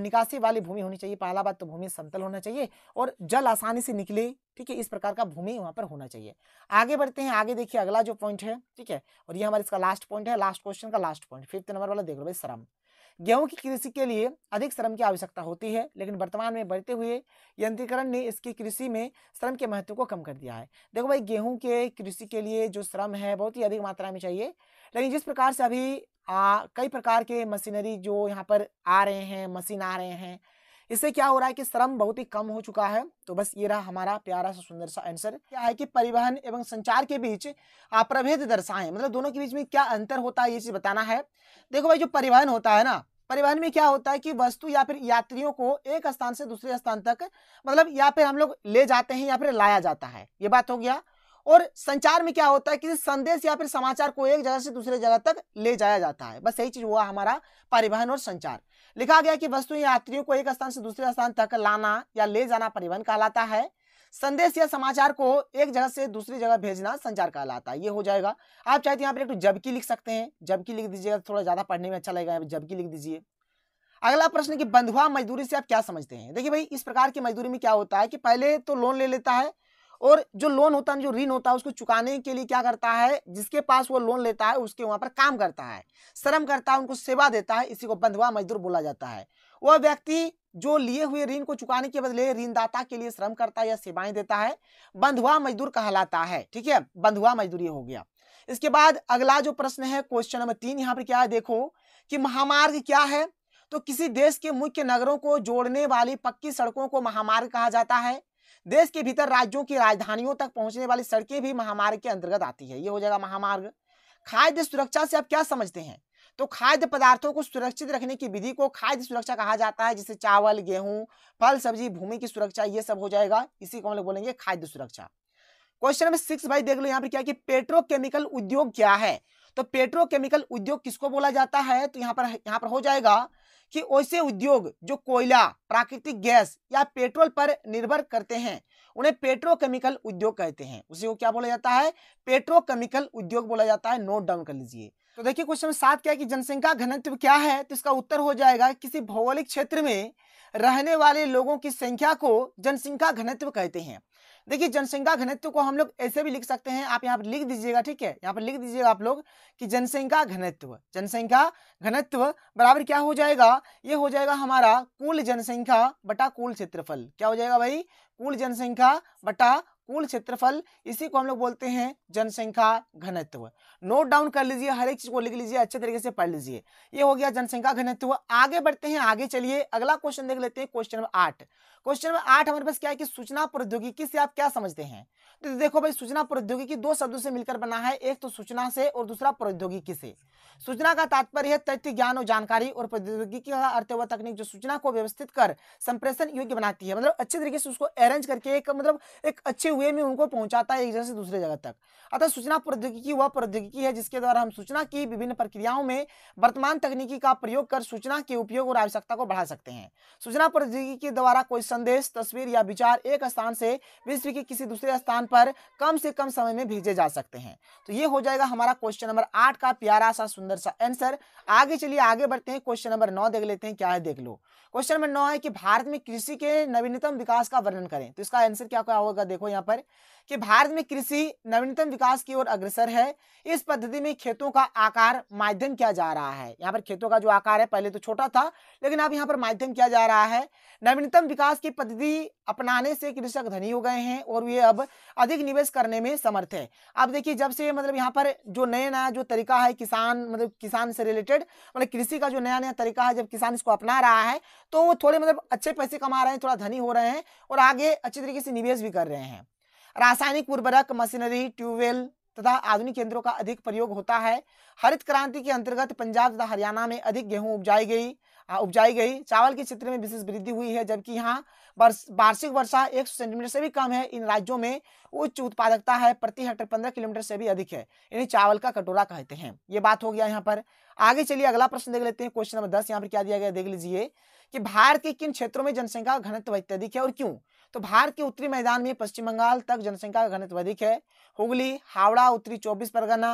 निकासी वाली भूमि होनी चाहिए पहला बात तो भूमि समतल होना चाहिए और जल आसानी से निकले ठीक है इस प्रकार का भूमि वहां पर होना चाहिए आगे बढ़ते हैं आगे देखिए अगला जो पॉइंट है ठीक है और ये हमारे इसका लास्ट पॉइंट है लास्ट क्वेश्चन का लास्ट पॉइंट फिफ्थ नंबर वाला देख लो भाई श्रम गेहूं की कृषि के लिए अधिक श्रम की आवश्यकता होती है लेकिन वर्तमान में बढ़ते हुए यंत्रीकरण ने इसकी कृषि में श्रम के महत्व को कम कर दिया है देखो भाई गेहूं के कृषि के लिए जो श्रम है बहुत ही अधिक मात्रा में चाहिए लेकिन जिस प्रकार से अभी आ, कई प्रकार के मशीनरी जो यहाँ पर आ रहे हैं मशीन आ रहे हैं इससे क्या हो रहा है कि श्रम बहुत ही कम हो चुका है तो बस ये रहा हमारा प्यारा सा सुंदर सा आंसर क्या है कि परिवहन एवं संचार के बीच प्रभेद दर्शाएं मतलब दोनों के बीच में क्या अंतर होता है ये चीज बताना है देखो भाई जो परिवहन होता है ना परिवहन में क्या होता है कि वस्तु या फिर यात्रियों को एक स्थान से दूसरे स्थान तक मतलब या फिर हम लोग ले जाते हैं या फिर लाया जाता है ये बात हो गया और संचार में क्या होता है किसी संदेश या फिर समाचार को एक जगह से दूसरे जगह तक ले जाया जाता है बस यही चीज हुआ हमारा परिवहन और संचार लिखा गया कि वस्तु यात्रियों को एक स्थान से दूसरे स्थान तक लाना या ले जाना परिवहन कहलाता है संदेश या समाचार को एक जगह से दूसरी जगह भेजना संचार कहलाता है ये हो जाएगा आप चाहे तो यहाँ पर एक जबकि लिख सकते हैं जबकि लिख दीजिएगा तो थोड़ा ज्यादा पढ़ने में अच्छा लगेगा जबकि लिख दीजिए अगला प्रश्न कि बंधुआ मजदूरी से आप क्या समझते हैं देखिए भाई इस प्रकार की मजदूरी में क्या होता है कि पहले तो लोन ले लेता है और जो लोन होता है जो ऋण होता है उसको चुकाने के लिए क्या करता है जिसके पास वो लोन लेता है उसके वहां पर काम करता है श्रम करता है उनको सेवा देता है इसी को बंधवा मजदूर बोला जाता है वह व्यक्ति जो लिए हुए ऋण को चुकाने के बदले ऋणदाता के लिए श्रम करता है या सेवाएं देता है बंधुआ मजदूर कहलाता है ठीक है बंधुआ मजदूर ये हो गया इसके बाद अगला जो प्रश्न है क्वेश्चन नंबर तीन यहाँ पर क्या है देखो कि महामार्ग क्या है तो किसी देश के मुख्य नगरों को जोड़ने वाली पक्की सड़कों को महामार्ग कहा जाता है देश के भीतर राज्यों की राजधानियों तक पहुंचने वाली सड़कें भी महामार्ग के अंतर्गत आती है ये हो जाएगा महामार्ग खाद्य सुरक्षा से आप क्या समझते हैं तो खाद्य पदार्थों को सुरक्षित रखने की विधि को खाद्य सुरक्षा कहा जाता है जैसे चावल गेहूं फल सब्जी भूमि की सुरक्षा ये सब हो जाएगा इसी को हम लोग बोलेंगे खाद्य सुरक्षा क्वेश्चन नंबर सिक्स भाई देख लो यहाँ पर क्या कि पेट्रोकेमिकल उद्योग क्या है तो पेट्रोकेमिकल उद्योग किसको बोला जाता है तो यहाँ पर यहाँ पर हो जाएगा कि वैसे उद्योग जो कोयला प्राकृतिक गैस या पेट्रोल पर निर्भर करते हैं उन्हें पेट्रोकेमिकल उद्योग कहते हैं उसी को क्या बोला जाता है पेट्रोकेमिकल उद्योग बोला जाता है नोट डाउन कर लीजिए तो देखिए क्वेश्चन सात क्या है कि जनसंख्या घनत्व क्या है तो इसका उत्तर हो जाएगा किसी भौगोलिक क्षेत्र में रहने वाले लोगों की संख्या को जनसंख्या घनत्व कहते हैं देखिए जनसंख्या घनत्व को हम लोग ऐसे भी लिख सकते हैं आप यहाँ पर लिख दीजिएगा ठीक है यहाँ पर लिख दीजिएगा आप लोग कि जनसंख्या घनत्व जनसंख्या घनत्व बराबर क्या हो जाएगा ये हो जाएगा हमारा कुल जनसंख्या बटा कुल क्षेत्रफल क्या हो जाएगा भाई कुल जनसंख्या बटा कुल क्षेत्रफल इसी को हम लोग बोलते हैं जनसंख्या घनत्व नोट डाउन कर लीजिए हर एक चीज को लिख लीजिए अच्छे तरीके से पढ़ लीजिए ये हो गया जनसंख्या घनत्व आगे बढ़ते हैं आगे चलिए अगला क्वेश्चन देख लेते हैं क्वेश्चन नंबर आठ क्वेश्चन नंबर आठ हमारे पास क्या है कि सूचना प्रौद्योगिकी से आप क्या समझते हैं तो देखो भाई सूचना प्रौद्योगिकी दो शब्दों से मिलकर बना है एक तो सूचना से और दूसरा प्रौद्योगिकी से सूचना का तात्पर्य है तथ्य ज्ञान और जानकारी और प्रौद्योगिकी का अर्थ हुआ तकनीक जो सूचना को व्यवस्थित कर संप्रेषण योग्य बनाती है मतलब अच्छे तरीके से उसको अरेंज करके एक मतलब एक अच्छे हुए में उनको पहुंचाता है एक जगह से दूसरे जगह तक अतः सूचना प्रौद्योगिकी वह प्रौद्योगिकी है जिसके द्वारा हम सूचना की विभिन्न प्रक्रियाओं में वर्तमान तकनीकी का प्रयोग कर सूचना के उपयोग और आवश्यकता को बढ़ा सकते हैं सूचना प्रौद्योगिकी के द्वारा कोई संदेश तस्वीर या विचार एक स्थान से विश्व के किसी दूसरे स्थान पर कम से कम समय में भेजे जा सकते हैं तो ये हो जाएगा हमारा क्वेश्चन नंबर आठ का प्यारा सा सुंदर सा आंसर आगे चलिए आगे बढ़ते हैं क्वेश्चन नंबर नौ देख लेते हैं क्या है देख लो क्वेश्चन नंबर नौ है कि भारत में कृषि के नवीनतम विकास का वर्णन करें तो इसका आंसर क्या क्या होगा देखो यहाँ पर कि भारत में कृषि नवीनतम विकास की ओर अग्रसर है इस पद्धति में खेतों का आकार माध्यम किया जा रहा है यहाँ पर खेतों का जो आकार है पहले तो छोटा था लेकिन अब यहाँ पर माध्यम किया जा रहा है नवीनतम विकास की पद्धति अपनाने से कृषक धनी हो गए हैं और ये अब अधिक निवेश करने में समर्थ है अब देखिए जब से मतलब यहाँ पर जो नया नया जो तरीका है किसान मतलब किसान से रिलेटेड मतलब कृषि का जो नया नया तरीका है जब किसान इसको अपना रहा है तो वो थोड़े मतलब अच्छे पैसे कमा रहे हैं थोड़ा धनी हो रहे हैं और आगे अच्छे तरीके से निवेश भी कर रहे हैं रासायनिक उर्वरक मशीनरी ट्यूबवेल तथा आधुनिक यंत्रों का अधिक प्रयोग होता है हरित क्रांति के अंतर्गत पंजाब तथा हरियाणा में अधिक गेहूं उपजाई गई उपजाई गई चावल के क्षेत्र में विशेष वृद्धि हुई है जबकि यहाँ वार्षिक वर्षा एक सेंटीमीटर से भी कम है इन राज्यों में उच्च उत्पादकता है प्रति हेक्टर पंद्रह किलोमीटर से भी अधिक है यानी चावल का कटोरा कहते हैं ये बात हो गया यहाँ पर आगे चलिए अगला प्रश्न देख लेते हैं क्वेश्चन नंबर दस यहाँ पर क्या दिया गया देख लीजिए कि भारत के किन क्षेत्रों में जनसंख्या घनत्व अत्यधिक है और क्यों तो भारत के उत्तरी मैदान में पश्चिम बंगाल तक जनसंख्या का घनत्व अधिक है हुगली हावड़ा उत्तरी चौबीस परगना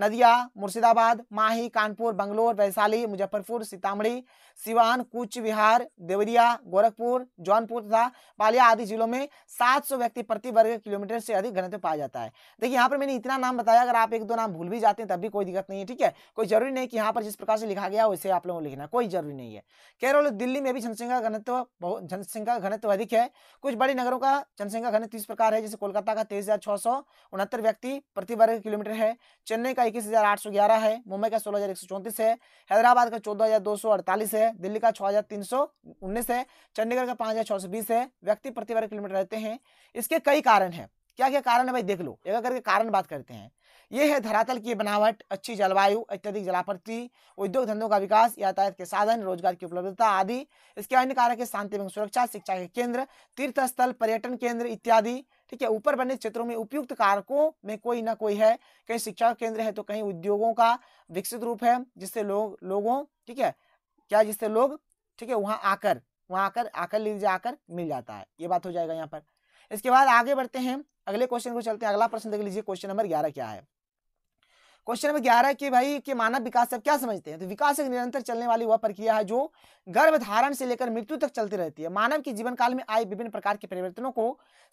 नदिया मुर्शिदाबाद माही कानपुर बंगलोर वैशाली मुजफ्फरपुर सीतामढ़ी सिवान कूच विहार देवरिया गोरखपुर जौनपुर तथा पालिया आदि जिलों में 700 व्यक्ति प्रति वर्ग किलोमीटर से अधिक घनत्व पाया जाता है देखिए यहाँ पर मैंने इतना नाम बताया अगर आप एक दो नाम भूल भी जाते हैं तब भी कोई दिक्कत नहीं है ठीक है कोई जरूरी नहीं कि यहाँ पर जिस प्रकार से लिखा गया वैसे आप लोगों को लिखना कोई जरूरी नहीं है केरल दिल्ली में भी जनसंख्या घनत्व बहुत जनसंख्या घनत्व अधिक है कुछ बड़े नगरों का जनसंख्या घनत्व इस प्रकार है जैसे कोलकाता का तेईस व्यक्ति प्रति वर्ग किलोमीटर है चेन्नई का इक्कीस हज़ार आठ सौ ग्यारह है मुंबई का सोलह हज़ार एक सौ चौंतीस है हैदराबाद का चौदह हज़ार दो सौ अड़तालीस है दिल्ली का छह हज़ार तीन सौ उन्नीस है चंडीगढ़ का पांच हज़ार छह सौ बीस है व्यक्ति प्रति वर्ग किलोमीटर रहते हैं इसके कई कारण है क्या क्या कारण है भाई देख लो एक करके कारण बात करते हैं ये है धरातल की बनावट अच्छी जलवायु अत्यधिक जलापूर्ति उद्योग धंधों का विकास यातायात के साधन रोजगार की उपलब्धता आदि इसके अन्य कारक है शांति एवं सुरक्षा शिक्षा के केंद्र तीर्थ स्थल पर्यटन केंद्र इत्यादि ठीक है ऊपर बने क्षेत्रों में उपयुक्त कारकों में कोई ना कोई है कहीं शिक्षा केंद्र है तो कहीं उद्योगों का विकसित रूप है जिससे लोग लोगों ठीक है क्या जिससे लोग ठीक है वहाँ आकर वहाँ आकर आकर ले आकर मिल जाता है ये बात हो जाएगा यहाँ पर इसके बाद आगे बढ़ते हैं अगले क्वेश्चन को चलते हैं अगला प्रश्न देख लीजिए क्वेश्चन नंबर ग्यारह क्या है क्वेश्चन नंबर ग्यारह के भाई के मानव विकास आप क्या समझते हैं तो विकास एक निरंतर चलने वाली वह वा प्रक्रिया है जो गर्भधारण से लेकर मृत्यु तक चलती रहती है मानव के जीवन काल में आए विभिन्न प्रकार के परिवर्तनों को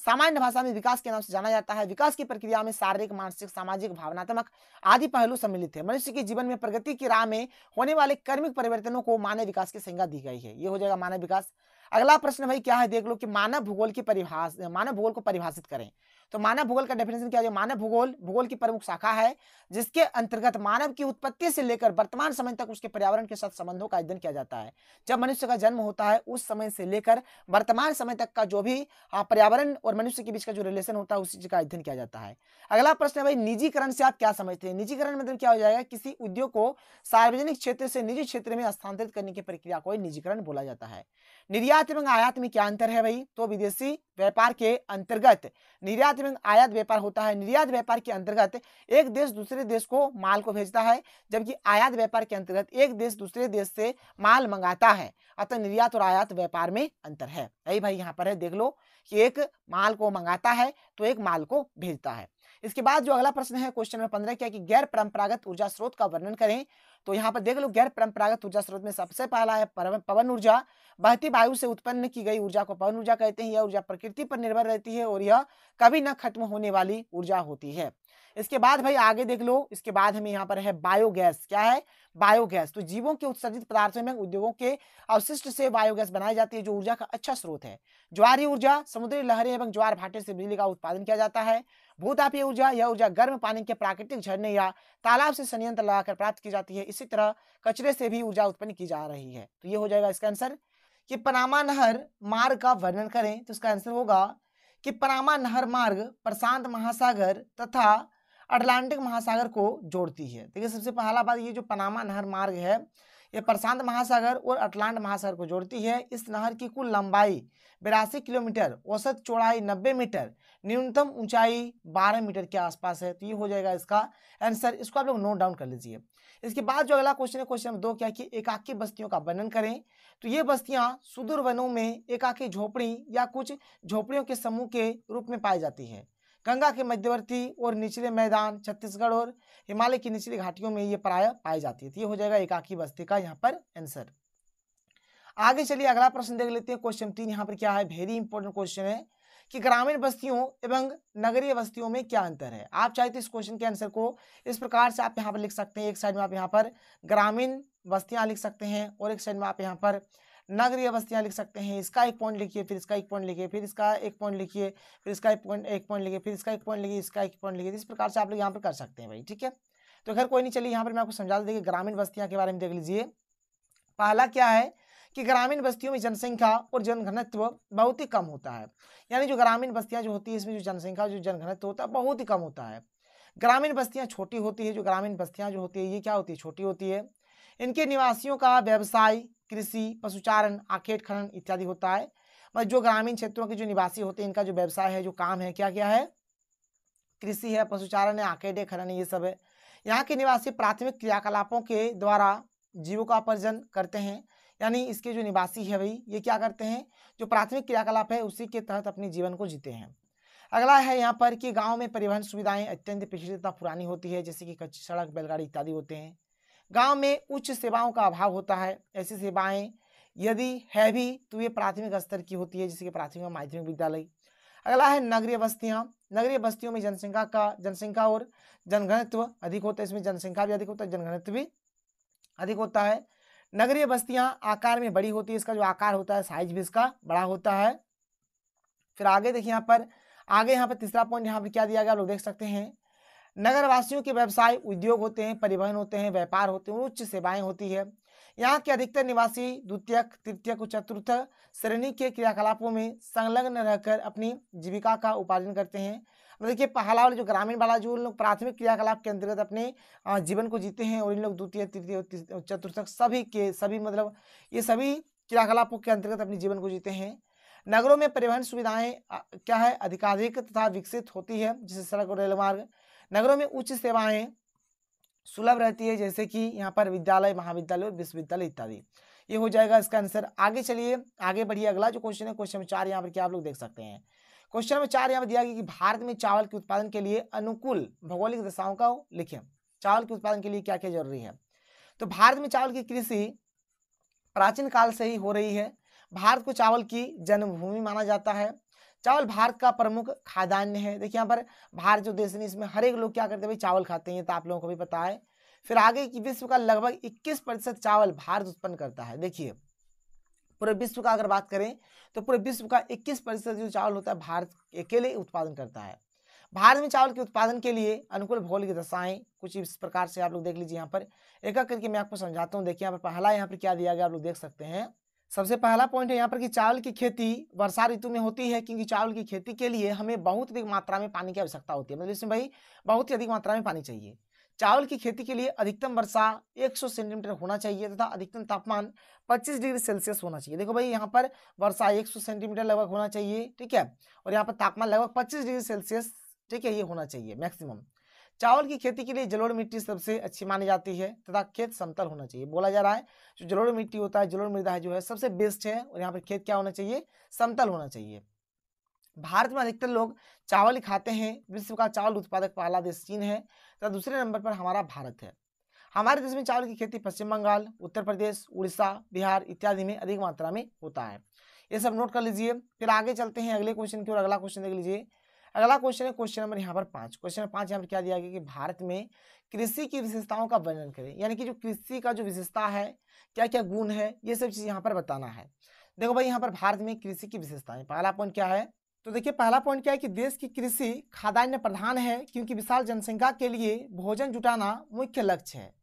सामान्य भाषा में विकास के नाम से जाना जाता है विकास की प्रक्रिया में शारीरिक मानसिक सामाजिक भावनात्मक आदि पहलू सम्मिलित है मनुष्य के जीवन में प्रगति की राह में होने वाले कर्मिक परिवर्तनों को मानव विकास की संज्ञा दी गई है ये हो जाएगा मानव विकास अगला प्रश्न भाई क्या है देख लो कि मानव भूगोल की परिभाष मानव भूगोल को परिभाषित करें तो मानव भूगोल का डेफिनेशन क्या है मानव भूगोल भूगोल की प्रमुख शाखा है जिसके अंतर्गत मानव की उत्पत्ति से लेकर वर्तमान समय तक उसके पर्यावरण के साथ संबंधों का अध्ययन किया जाता है जब मनुष्य का जन्म होता है उस समय से लेकर वर्तमान समय तक का जो भी हाँ, पर्यावरण और मनुष्य के बीच का जो रिलेशन होता है उस चीज का अध्ययन किया जाता है अगला प्रश्न है भाई निजीकरण से आप क्या समझते हैं निजीकरण मतलब क्या हो जाएगा किसी उद्योग को सार्वजनिक क्षेत्र से निजी क्षेत्र में स्थानांतरित करने की प्रक्रिया को निजीकरण बोला जाता है निर्यात एवं आयात में क्या अंतर है भाई तो विदेशी व्यापार के अंतर्गत निर्यात साथ में आयात व्यापार होता है निर्यात व्यापार के अंतर्गत एक देश दूसरे देश को माल को भेजता है जबकि आयात व्यापार के अंतर्गत एक देश दूसरे देश से माल मंगाता है अतः निर्यात और आयात व्यापार में अंतर है यही भाई यहाँ पर है देख लो कि एक माल को मंगाता है तो एक माल को भेजता है इसके बाद जो अगला प्रश्न है क्वेश्चन नंबर पंद्रह क्या कि गैर परंपरागत ऊर्जा स्रोत का वर्णन करें तो यहाँ पर देख लो गैर परंपरागत ऊर्जा स्रोत में सबसे पहला है पवन ऊर्जा बहती वायु से उत्पन्न की गई ऊर्जा को पवन ऊर्जा कहते हैं यह ऊर्जा प्रकृति पर निर्भर रहती है और यह कभी न खत्म होने वाली ऊर्जा होती है इसके बाद भाई आगे देख लो इसके बाद हमें यहाँ पर है बायोगैस क्या है बायोगैस तो जीवों के उत्सर्जित पदार्थों में उद्योगों के अवशिष्ट से बायोगैस बनाई जाती है जो ऊर्जा का अच्छा स्रोत है ज्वारीय ऊर्जा समुद्री लहरें एवं ज्वार भाटे से बिजली का उत्पादन किया जाता है भूतापीय ऊर्जा यह ऊर्जा गर्म पानी के प्राकृतिक झरने या तालाब से संयंत्र लगाकर प्राप्त की जाती है इसी तरह कचरे से भी ऊर्जा उत्पन्न की जा रही है तो ये हो जाएगा इसका आंसर कि पनामा नहर मार्ग का वर्णन करें तो इसका आंसर होगा कि पनामा नहर मार्ग प्रशांत महासागर तथा अटलांटिक महासागर को जोड़ती है देखिए सबसे पहला बात ये जो पनामा नहर मार्ग है ये प्रशांत महासागर और अटलांट महासागर को जोड़ती है इस नहर की कुल लंबाई बिरासी किलोमीटर औसत चौड़ाई नब्बे मीटर न्यूनतम ऊंचाई बारह मीटर के आसपास है तो ये हो जाएगा इसका आंसर इसको आप लोग नोट डाउन कर लीजिए इसके बाद जो अगला क्वेश्चन है क्वेश्चन दो क्या कि एकाकी बस्तियों का वर्णन करें तो ये बस्तियाँ सुदूर वनों में एकाकी झोपड़ी या कुछ झोपड़ियों के समूह के रूप में पाई जाती हैं गंगा के मध्यवर्ती और निचले मैदान छत्तीसगढ़ और हिमालय की निचली घाटियों में ये प्राय पाई जाती है ये हो जाएगा एकाकी बस्ती का यहाँ पर आंसर आगे चलिए अगला प्रश्न देख लेते हैं क्वेश्चन तीन यहाँ पर क्या है वेरी इंपॉर्टेंट क्वेश्चन है कि ग्रामीण बस्तियों एवं नगरीय बस्तियों में क्या अंतर है आप चाहे तो इस क्वेश्चन के आंसर को इस प्रकार से आप यहाँ पर लिख सकते हैं एक साइड में आप यहाँ पर ग्रामीण बस्तियाँ लिख सकते हैं और एक साइड में आप यहाँ पर नगरीय बस्तियां लिख सकते हैं इसका एक पॉइंट लिखिए फिर इसका एक पॉइंट लिखिए फिर इसका एक पॉइंट लिखिए फिर इसका एक पॉइंट एक पॉइंट लिखिए फिर इसका एक पॉइंट लिखिए इसका एक पॉइंट लिखिए इस प्रकार से आप लोग यहाँ पर कर सकते हैं भाई ठीक है तो खैर कोई नहीं चलिए यहाँ पर मैं आपको समझा देखिए ग्रामीण बस्तियाँ के बारे में देख लीजिए पहला क्या है कि ग्रामीण बस्तियों में जनसंख्या और जनघनत्व बहुत ही कम होता है यानी जो ग्रामीण बस्तियां जो होती है इसमें जो जनसंख्या जो जनघनत्व होता है बहुत ही कम होता है ग्रामीण बस्तियां छोटी होती है जो ग्रामीण बस्तियां जो होती है ये क्या होती है छोटी होती है इनके निवासियों का व्यवसाय कृषि पशुचारण आखेट खनन इत्यादि होता है मतलब जो ग्रामीण क्षेत्रों के जो निवासी होते हैं इनका जो व्यवसाय है जो काम है क्या क्या है कृषि है पशुचारण है आखेट खनन ये सब है यहाँ के निवासी प्राथमिक क्रियाकलापों के द्वारा जीवों का अपर्जन करते हैं यानी इसके जो निवासी है भाई ये क्या करते हैं जो प्राथमिक क्रियाकलाप है उसी के तहत अपने जीवन को जीते हैं अगला है यहाँ पर कि गांव में परिवहन सुविधाएं अत्यंत पिछड़ी तथा पुरानी होती है जैसे कि कच्ची सड़क बैलगाड़ी इत्यादि होते हैं गांव में उच्च सेवाओं का अभाव होता है ऐसी सेवाएं यदि है भी तो ये प्राथमिक स्तर की होती है जैसे कि प्राथमिक माध्यमिक विद्यालय अगला है नगरीय बस्तियाँ नगरीय बस्तियों में जनसंख्या का जनसंख्या और जनघनत्व अधिक होता है इसमें जनसंख्या भी अधिक होता है जनघनत्व भी अधिक होता है नगरीय बस्तियां आकार में बड़ी होती है इसका जो आकार होता है साइज भी इसका बड़ा होता है फिर आगे देखिए यहाँ पर आगे यहाँ पर तीसरा पॉइंट यहाँ पर क्या दिया गया आप लोग देख सकते हैं नगरवासियों के व्यवसाय उद्योग होते हैं परिवहन होते हैं व्यापार होते हैं उच्च सेवाएं होती है यहाँ के अधिकतर निवासी द्वितीय तृतीय चतुर्थ श्रेणी के क्रियाकलापों में संलग्न रहकर अपनी जीविका का उपार्जन करते हैं देखिए पहला वाले जो ग्रामीण वाला जो लोग प्राथमिक क्रियाकलाप के अंतर्गत अपने जीवन को जीते हैं और इन लोग द्वितीय तृतीय चतुर्थक सभी के सभी मतलब ये सभी क्रियाकलापों के अंतर्गत अपने जीवन को जीते हैं नगरों में परिवहन सुविधाएं क्या है अधिकाधिक तथा विकसित होती है जैसे सड़क और रेलमार्ग नगरों में उच्च सेवाएं सुलभ रहती है जैसे कि यहाँ पर विद्यालय महाविद्यालय और विश्वविद्यालय इत्यादि ये हो जाएगा इसका आंसर आगे चलिए आगे बढ़िए अगला जो क्वेश्चन है क्वेश्चन चार यहाँ पर क्या आप लोग देख सकते हैं क्वेश्चन नंबर चार यहाँ पर दिया गया कि भारत में चावल के उत्पादन के लिए अनुकूल भौगोलिक दशाओं का लिखें चावल के उत्पादन के लिए क्या क्या जरूरी है तो भारत में चावल की कृषि प्राचीन काल से ही हो रही है भारत को चावल की जन्मभूमि माना जाता है चावल भारत का प्रमुख खाद्यान्न है देखिए यहाँ पर भारत जो देश है इसमें हर एक लोग क्या करते हैं भाई चावल खाते हैं तो आप लोगों को भी पता है फिर आगे कि विश्व का लगभग 21 प्रतिशत चावल भारत उत्पन्न करता है देखिए पूरे विश्व का अगर बात करें तो पूरे विश्व का 21 प्रतिशत जो चावल होता है भारत अकेले उत्पादन करता है भारत में चावल के उत्पादन के लिए अनुकूल की दशाएं कुछ इस प्रकार से आप लोग देख लीजिए यहाँ पर एक एक करके मैं आपको समझाता हूँ देखिए यहाँ पर पहला यहाँ पर क्या दिया गया आप लोग देख सकते हैं सबसे पहला पॉइंट है यहाँ पर कि चावल की खेती वर्षा ऋतु में होती है क्योंकि चावल की खेती के लिए हमें बहुत अधिक मात्रा में पानी की आवश्यकता होती है मतलब इसमें भाई बहुत ही अधिक मात्रा में पानी चाहिए चावल की खेती के लिए अधिकतम वर्षा 100 सेंटीमीटर होना चाहिए तथा अधिकतम तापमान 25 डिग्री सेल्सियस होना चाहिए देखो भाई यहाँ पर वर्षा 100 सेंटीमीटर लगभग होना चाहिए ठीक है और यहाँ पर तापमान लगभग 25 डिग्री सेल्सियस ठीक है ये होना चाहिए मैक्सिमम चावल की खेती के लिए जलोड़ मिट्टी सबसे अच्छी मानी जाती है तथा खेत समतल होना चाहिए बोला जा रहा है जो जलोड़ मिट्टी होता है जलोड़ मृदा जो है सबसे बेस्ट है और यहाँ पर खेत क्या होना चाहिए समतल होना चाहिए भारत में अधिकतर लोग चावल खाते हैं विश्व का चावल उत्पादक पहला देश चीन है तथा दूसरे नंबर पर हमारा भारत है हमारे देश में चावल की खेती पश्चिम बंगाल उत्तर प्रदेश उड़ीसा बिहार इत्यादि में अधिक मात्रा में होता है ये सब नोट कर लीजिए फिर आगे चलते हैं अगले क्वेश्चन की ओर अगला क्वेश्चन देख लीजिए अगला क्वेश्चन है क्वेश्चन नंबर यहाँ पर पांच क्वेश्चन पांच यहाँ पर क्या दिया गया कि भारत में कृषि की विशेषताओं का वर्णन करें यानी कि जो कृषि का जो विशेषता है क्या क्या गुण है ये सब चीज़ यहाँ पर बताना है देखो भाई यहाँ पर भारत में कृषि की विशेषताएं पहला पॉइंट क्या है तो देखिए पहला पॉइंट क्या है कि देश की कृषि खाद्यान्न प्रधान है क्योंकि विशाल जनसंख्या के लिए भोजन जुटाना मुख्य लक्ष्य है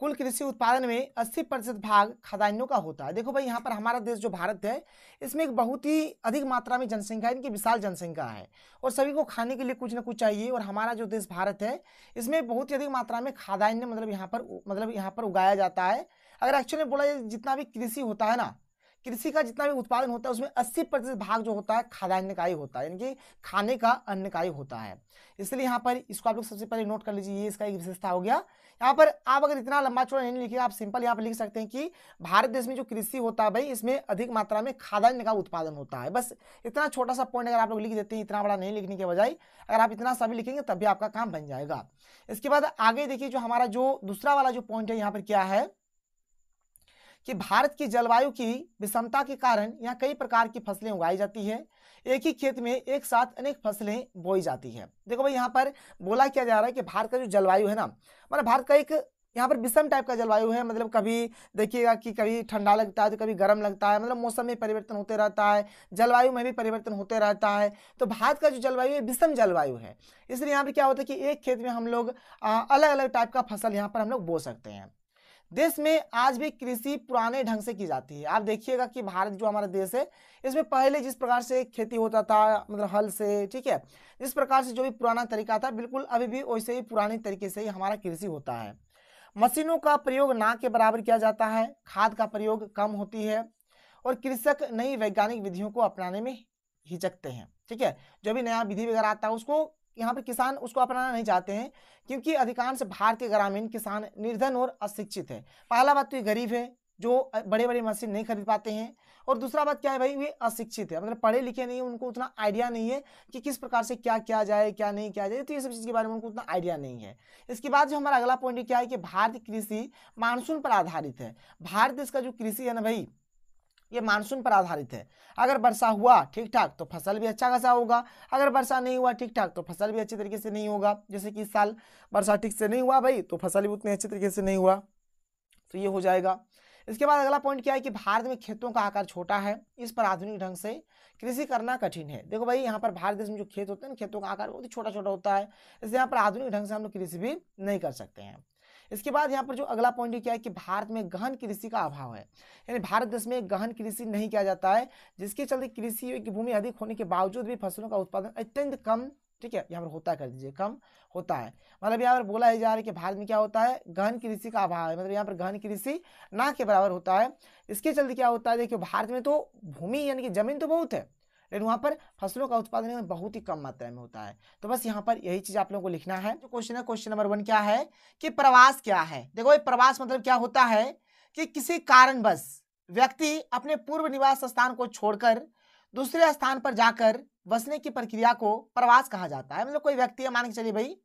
कुल कृषि उत्पादन में 80 प्रतिशत भाग खदानों का होता है देखो भाई यहाँ पर हमारा देश जो भारत है इसमें एक बहुत ही अधिक मात्रा में जनसंख्या इनकी विशाल जनसंख्या है और सभी को खाने के लिए कुछ ना कुछ चाहिए और हमारा जो देश भारत है इसमें बहुत ही अधिक मात्रा में खादान्य मतलब यहाँ पर मतलब यहाँ पर उगाया जाता है अगर एक्चुअली बोला जाए जितना भी कृषि होता है ना कृषि का जितना भी उत्पादन होता है उसमें 80 प्रतिशत भाग जो होता है खाद्यान्न का ही होता है यानी कि खाने का अन्न का ही होता है इसलिए यहाँ पर इसको आप लोग सबसे पहले नोट कर लीजिए ये इसका एक विशेषता हो गया यहाँ पर आप अगर इतना लंबा चौड़ा नहीं लिखिए आप सिंपल यहाँ पर लिख सकते हैं कि भारत देश में जो कृषि होता है भाई इसमें अधिक मात्रा में खाद्यान्न का उत्पादन होता है बस इतना छोटा सा पॉइंट अगर आप लोग लिख देते हैं इतना बड़ा नहीं लिखने के बजाय अगर आप इतना सभी लिखेंगे तब भी आपका काम बन जाएगा इसके बाद आगे देखिए जो हमारा जो दूसरा वाला जो पॉइंट है यहाँ पर क्या है कि भारत की जलवायु की विषमता के कारण यहाँ कई प्रकार की फसलें उगाई जाती है एक ही खेत में एक साथ अनेक फसलें बोई जाती है देखो भाई यहाँ पर बोला क्या जा रहा है कि भारत का जो जलवायु है ना मतलब भारत का एक यहाँ पर विषम टाइप का जलवायु है मतलब कभी देखिएगा कि कभी ठंडा लगता है तो कभी गर्म लगता है मतलब मौसम में परिवर्तन होते रहता है जलवायु में भी परिवर्तन होते रहता है तो भारत का जो जलवायु है विषम जलवायु है इसलिए यहाँ पर क्या होता है कि एक खेत में हम लोग अलग अलग टाइप का फसल यहाँ पर हम लोग बो सकते हैं देश में आज भी कृषि पुराने ढंग से की जाती है आप देखिएगा कि भारत जो हमारा देश है इसमें पहले जिस प्रकार से खेती होता था मतलब हल से ठीक है जिस प्रकार से जो भी पुराना तरीका था बिल्कुल अभी भी वैसे ही पुराने तरीके से ही हमारा कृषि होता है मशीनों का प्रयोग ना के बराबर किया जाता है खाद का प्रयोग कम होती है और कृषक नई वैज्ञानिक विधियों को अपनाने में हिचकते हैं ठीक है जो भी नया विधि वगैरह आता है उसको यहाँ पर किसान उसको अपनाना नहीं चाहते हैं क्योंकि अधिकांश भारतीय ग्रामीण किसान निर्धन और अशिक्षित है पहला बात तो ये गरीब है जो बड़े बड़े मशीन नहीं खरीद पाते हैं और दूसरा बात क्या है भाई वे अशिक्षित है मतलब पढ़े लिखे नहीं उनको उतना आइडिया नहीं है कि किस प्रकार से क्या किया जाए क्या नहीं किया जाए तो ये सब चीज़ के बारे में उनको उतना आइडिया नहीं है इसके बाद जो हमारा अगला पॉइंट क्या है कि भारतीय कृषि मानसून पर आधारित है भारत देश का जो कृषि है ना भाई ये मानसून पर आधारित है अगर वर्षा हुआ ठीक ठाक तो फसल भी अच्छा खासा होगा अगर वर्षा नहीं हुआ ठीक ठाक तो फसल भी अच्छी तरीके से नहीं होगा जैसे कि इस साल वर्षा ठीक से नहीं हुआ भाई तो फसल भी उतनी अच्छी तरीके से नहीं हुआ तो ये हो जाएगा इसके बाद अगला पॉइंट क्या है कि भारत में खेतों का आकार छोटा है इस पर आधुनिक ढंग से कृषि करना कठिन है देखो भाई यहाँ पर भारत देश में जो खेत होते हैं खेतों का आकार बहुत ही छोटा छोटा होता है इसलिए यहाँ पर आधुनिक ढंग से हम लोग कृषि भी नहीं कर सकते हैं इसके बाद यहाँ पर जो अगला पॉइंट क्या है कि भारत में गहन कृषि का अभाव है यानी भारत देश में गहन कृषि नहीं किया जाता है जिसके चलते कृषि की भूमि अधिक होने के बावजूद भी फसलों का उत्पादन अत्यंत कम ठीक है यहाँ पर होता कर दीजिए कम होता है मतलब यहाँ पर बोला जा रहा है कि भारत में क्या होता है गहन कृषि का अभाव है मतलब यहाँ पर गहन कृषि ना के बराबर होता है इसके चलते क्या होता है देखिए भारत में तो भूमि यानी कि जमीन तो बहुत है लेकिन वहाँ पर फसलों का उत्पादन बहुत ही कम मात्रा में होता है तो बस यहाँ पर यही चीज़ आप लोगों को लिखना है जो तो क्वेश्चन है क्वेश्चन नंबर वन क्या है कि प्रवास क्या है देखो ये प्रवास मतलब क्या होता है कि किसी कारणवश व्यक्ति अपने पूर्व निवास स्थान को छोड़कर दूसरे स्थान पर जाकर बसने की प्रक्रिया को प्रवास कहा जाता है मतलब कोई व्यक्ति मान के चलिए भाई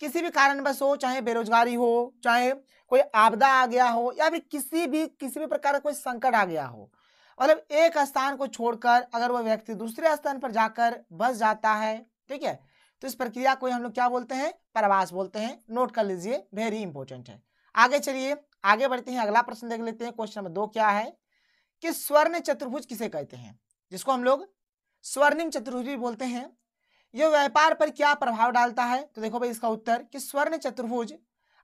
किसी भी कारणवश हो चाहे बेरोजगारी हो चाहे कोई आपदा आ गया हो या फिर किसी भी किसी भी प्रकार का कोई संकट आ गया हो मतलब एक स्थान को छोड़कर अगर वह व्यक्ति दूसरे स्थान पर जाकर बस जाता है ठीक है तो इस प्रक्रिया को हम लोग क्या बोलते हैं प्रवास बोलते हैं नोट कर लीजिए वेरी इंपॉर्टेंट है आगे चलिए आगे बढ़ते हैं अगला प्रश्न देख लेते हैं क्वेश्चन नंबर दो क्या है कि स्वर्ण चतुर्भुज किसे कहते हैं जिसको हम लोग स्वर्णिम चतुर्भुज भी बोलते हैं यह व्यापार पर क्या प्रभाव डालता है तो देखो भाई इसका उत्तर कि स्वर्ण चतुर्भुज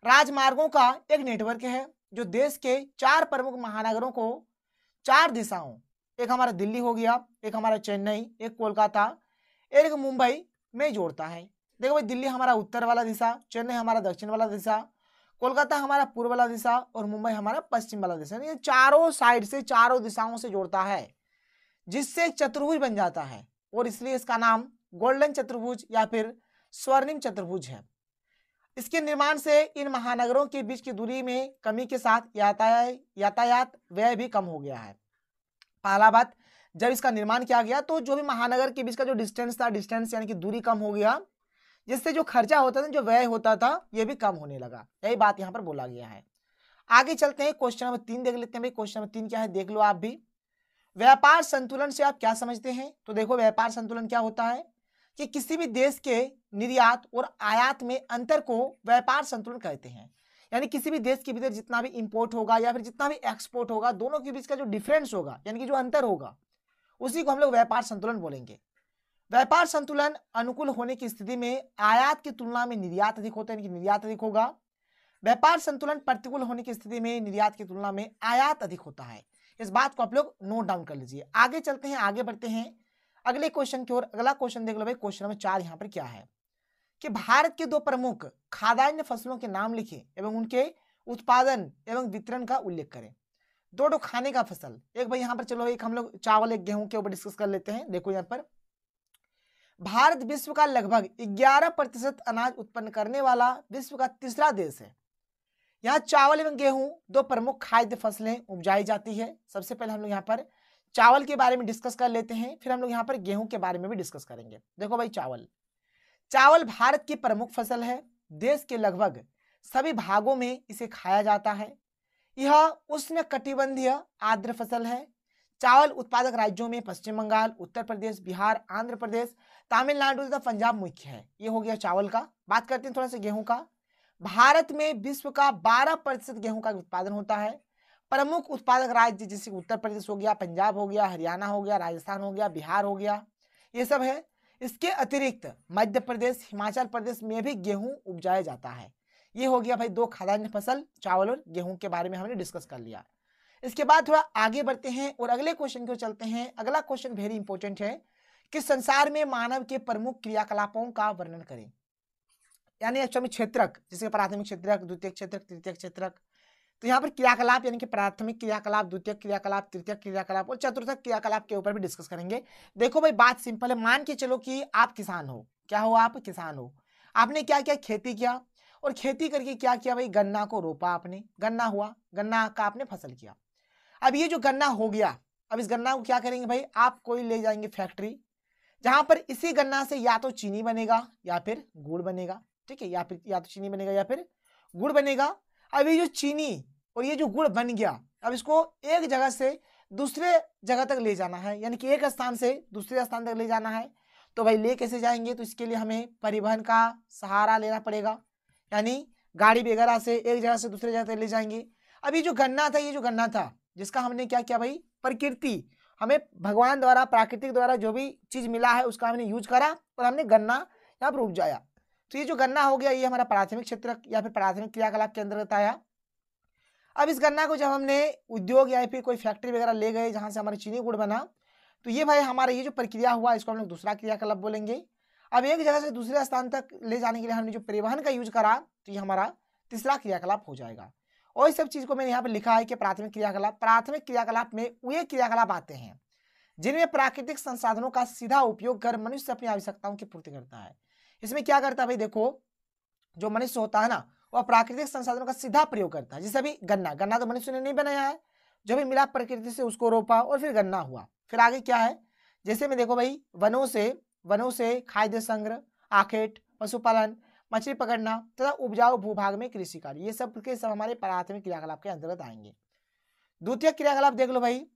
राजमार्गों का एक नेटवर्क है जो देश के चार प्रमुख महानगरों को चार दिशाओं एक हमारा दिल्ली हो गया एक हमारा चेन्नई एक कोलकाता एक मुंबई में जोड़ता है देखो भाई दिल्ली हमारा उत्तर वाला दिशा चेन्नई हमारा दक्षिण वाला दिशा कोलकाता हमारा पूर्व वाला दिशा और मुंबई हमारा पश्चिम वाला दिशा ये चारों साइड से चारों दिशाओं से जोड़ता है जिससे एक चतुर्भुज बन जाता है और इसलिए इसका नाम गोल्डन चतुर्भुज या फिर स्वर्णिम चतुर्भुज है इसके निर्माण से इन महानगरों के बीच की दूरी में कमी के साथ यातायात यातायात व्यय भी कम हो गया है पहला बात जब इसका निर्माण किया गया तो जो भी महानगर के बीच का जो डिस्टेंस था डिस्टेंस यानी कि दूरी कम हो गया जिससे जो खर्चा होता था जो व्यय होता था ये भी कम होने लगा यही बात यहाँ पर बोला गया है आगे चलते हैं क्वेश्चन नंबर तीन देख लेते हैं भाई क्वेश्चन नंबर तीन क्या है देख लो आप भी व्यापार संतुलन से आप क्या समझते हैं तो देखो व्यापार संतुलन क्या होता है कि किसी भी देश के निर्यात और आयात में अंतर को व्यापार संतुलन कहते हैं यानी किसी भी देश के भीतर जितना भी इंपोर्ट होगा या फिर जितना भी एक्सपोर्ट होगा दोनों के बीच का जो डिफरेंस होगा यानी कि जो अंतर होगा उसी को हम लोग व्यापार संतुलन बोलेंगे व्यापार संतुलन अनुकूल होने की स्थिति में आयात की तुलना में निर्यात अधिक होता है यानी कि निर्यात अधिक होगा व्यापार संतुलन प्रतिकूल होने की स्थिति में निर्यात की तुलना में आयात अधिक होता है इस बात को आप लोग नोट डाउन कर लीजिए आगे चलते हैं आगे बढ़ते हैं अगले क्वेश्चन की ओर अगला क्वेश्चन देख लो भाई क्वेश्चन नंबर चार यहाँ पर क्या है कि भारत के दो प्रमुख खाद्यान्न फसलों के नाम लिखे एवं उनके उत्पादन एवं वितरण का उल्लेख करें दो दो खाने का फसल एक भाई यहाँ पर चलो एक हम लोग चावल एक गेहूं के ऊपर डिस्कस कर लेते हैं देखो यहाँ पर भारत विश्व का लगभग 11 प्रतिशत अनाज उत्पन्न करने वाला विश्व का तीसरा देश है यहाँ चावल एवं गेहूं दो प्रमुख खाद्य फसलें उपजाई जाती है सबसे पहले हम लोग यहाँ पर चावल के बारे में डिस्कस कर लेते हैं फिर हम लोग यहाँ पर गेहूं के बारे में भी डिस्कस करेंगे देखो भाई चावल चावल भारत की प्रमुख फसल है देश के लगभग सभी भागों में इसे खाया जाता है यह उष्ण कटिबंधीय आर्द्र फसल है चावल उत्पादक राज्यों में पश्चिम बंगाल उत्तर प्रदेश बिहार आंध्र प्रदेश तमिलनाडु तथा पंजाब मुख्य है ये हो गया चावल का बात करते हैं थोड़ा सा गेहूं का भारत में विश्व का 12 प्रतिशत गेहूं का उत्पादन होता है प्रमुख उत्पादक राज्य जैसे उत्तर प्रदेश हो गया पंजाब हो गया हरियाणा हो गया राजस्थान हो गया बिहार हो गया ये सब है इसके अतिरिक्त मध्य प्रदेश हिमाचल प्रदेश में भी गेहूं उपजाया जाता है ये हो गया भाई दो खाद्यान्न फसल चावल और गेहूं के बारे में हमने डिस्कस कर लिया इसके बाद थोड़ा आगे बढ़ते हैं और अगले क्वेश्चन को चलते हैं अगला क्वेश्चन वेरी इंपॉर्टेंट है कि संसार में मानव के प्रमुख क्रियाकलापों का वर्णन करें यानी अक्षर क्षेत्रक जिसे प्राथमिक क्षेत्रक द्वितीय क्षेत्रक तृतीय क्षेत्रक तो यहाँ पर क्रियाकलाप यानी कि प्राथमिक क्रियाकलाप द्वितीय क्रियाकलाप तृतीय क्रियाकलाप और चतुर्थक क्रियाकलाप के ऊपर भी डिस्कस करेंगे देखो भाई बात सिंपल है मान के चलो कि आप किसान हो क्या हो आप किसान हो आपने क्या क्या खेती किया और खेती करके क्या किया भाई गन्ना को रोपा आपने गन्ना हुआ गन्ना का आपने फसल किया अब ये जो गन्ना हो गया अब इस गन्ना को क्या करेंगे भाई आप कोई ले जाएंगे फैक्ट्री जहां पर इसी गन्ना से या तो चीनी बनेगा या फिर गुड़ बनेगा ठीक है या फिर या तो चीनी बनेगा या फिर गुड़ बनेगा अब ये जो चीनी और ये जो गुड़ बन गया अब इसको एक जगह से दूसरे जगह तक ले जाना है यानी कि एक स्थान से दूसरे स्थान तक ले जाना है तो भाई ले कैसे जाएंगे तो इसके लिए हमें परिवहन का सहारा लेना पड़ेगा यानी गाड़ी वगैरह से एक जगह से दूसरे जगह तक ले जाएंगे अब ये जो गन्ना था ये जो गन्ना था जिसका हमने क्या किया भाई प्रकृति हमें भगवान द्वारा प्राकृतिक द्वारा जो भी चीज़ मिला है उसका हमने यूज करा और हमने गन्ना यहाँ पर उपजाया तो ये जो गन्ना हो गया ये हमारा प्राथमिक क्षेत्र या फिर प्राथमिक क्रियाकलाप के अंतर्गत आया अब इस गन्ना को जब हमने उद्योग या फिर कोई फैक्ट्री वगैरह ले गए जहाँ से हमारा चीनी गुड़ बना तो ये भाई हमारा ये जो प्रक्रिया हुआ इसको हम लोग दूसरा क्रियाकलाप बोलेंगे अब एक जगह से दूसरे स्थान तक ले जाने के लिए हमने जो परिवहन का यूज करा तो ये हमारा तीसरा क्रियाकलाप हो जाएगा और इस सब चीज़ को मैंने यहाँ पर लिखा है कि प्राथमिक क्रियाकलाप प्राथमिक क्रियाकलाप में वे क्रियाकलाप आते हैं जिनमें प्राकृतिक संसाधनों का सीधा उपयोग कर मनुष्य अपनी आवश्यकताओं की पूर्ति करता है इसमें क्या करता है भाई देखो जो मनुष्य होता है ना वह प्राकृतिक संसाधनों का सीधा प्रयोग करता है जैसे अभी गन्ना गन्ना तो मनुष्य ने नहीं बनाया है जो भी मिला प्रकृति से उसको रोपा और फिर गन्ना हुआ फिर आगे क्या है जैसे में देखो भाई वनों से वनों से खाद्य संग्रह आखेट पशुपालन मछली पकड़ना तथा उपजाऊ भूभाग में कृषि कार्य ये सब के सब हमारे प्राथमिक क्रियाकलाप के अंतर्गत आएंगे द्वितीय क्रियाकलाप देख लो भाई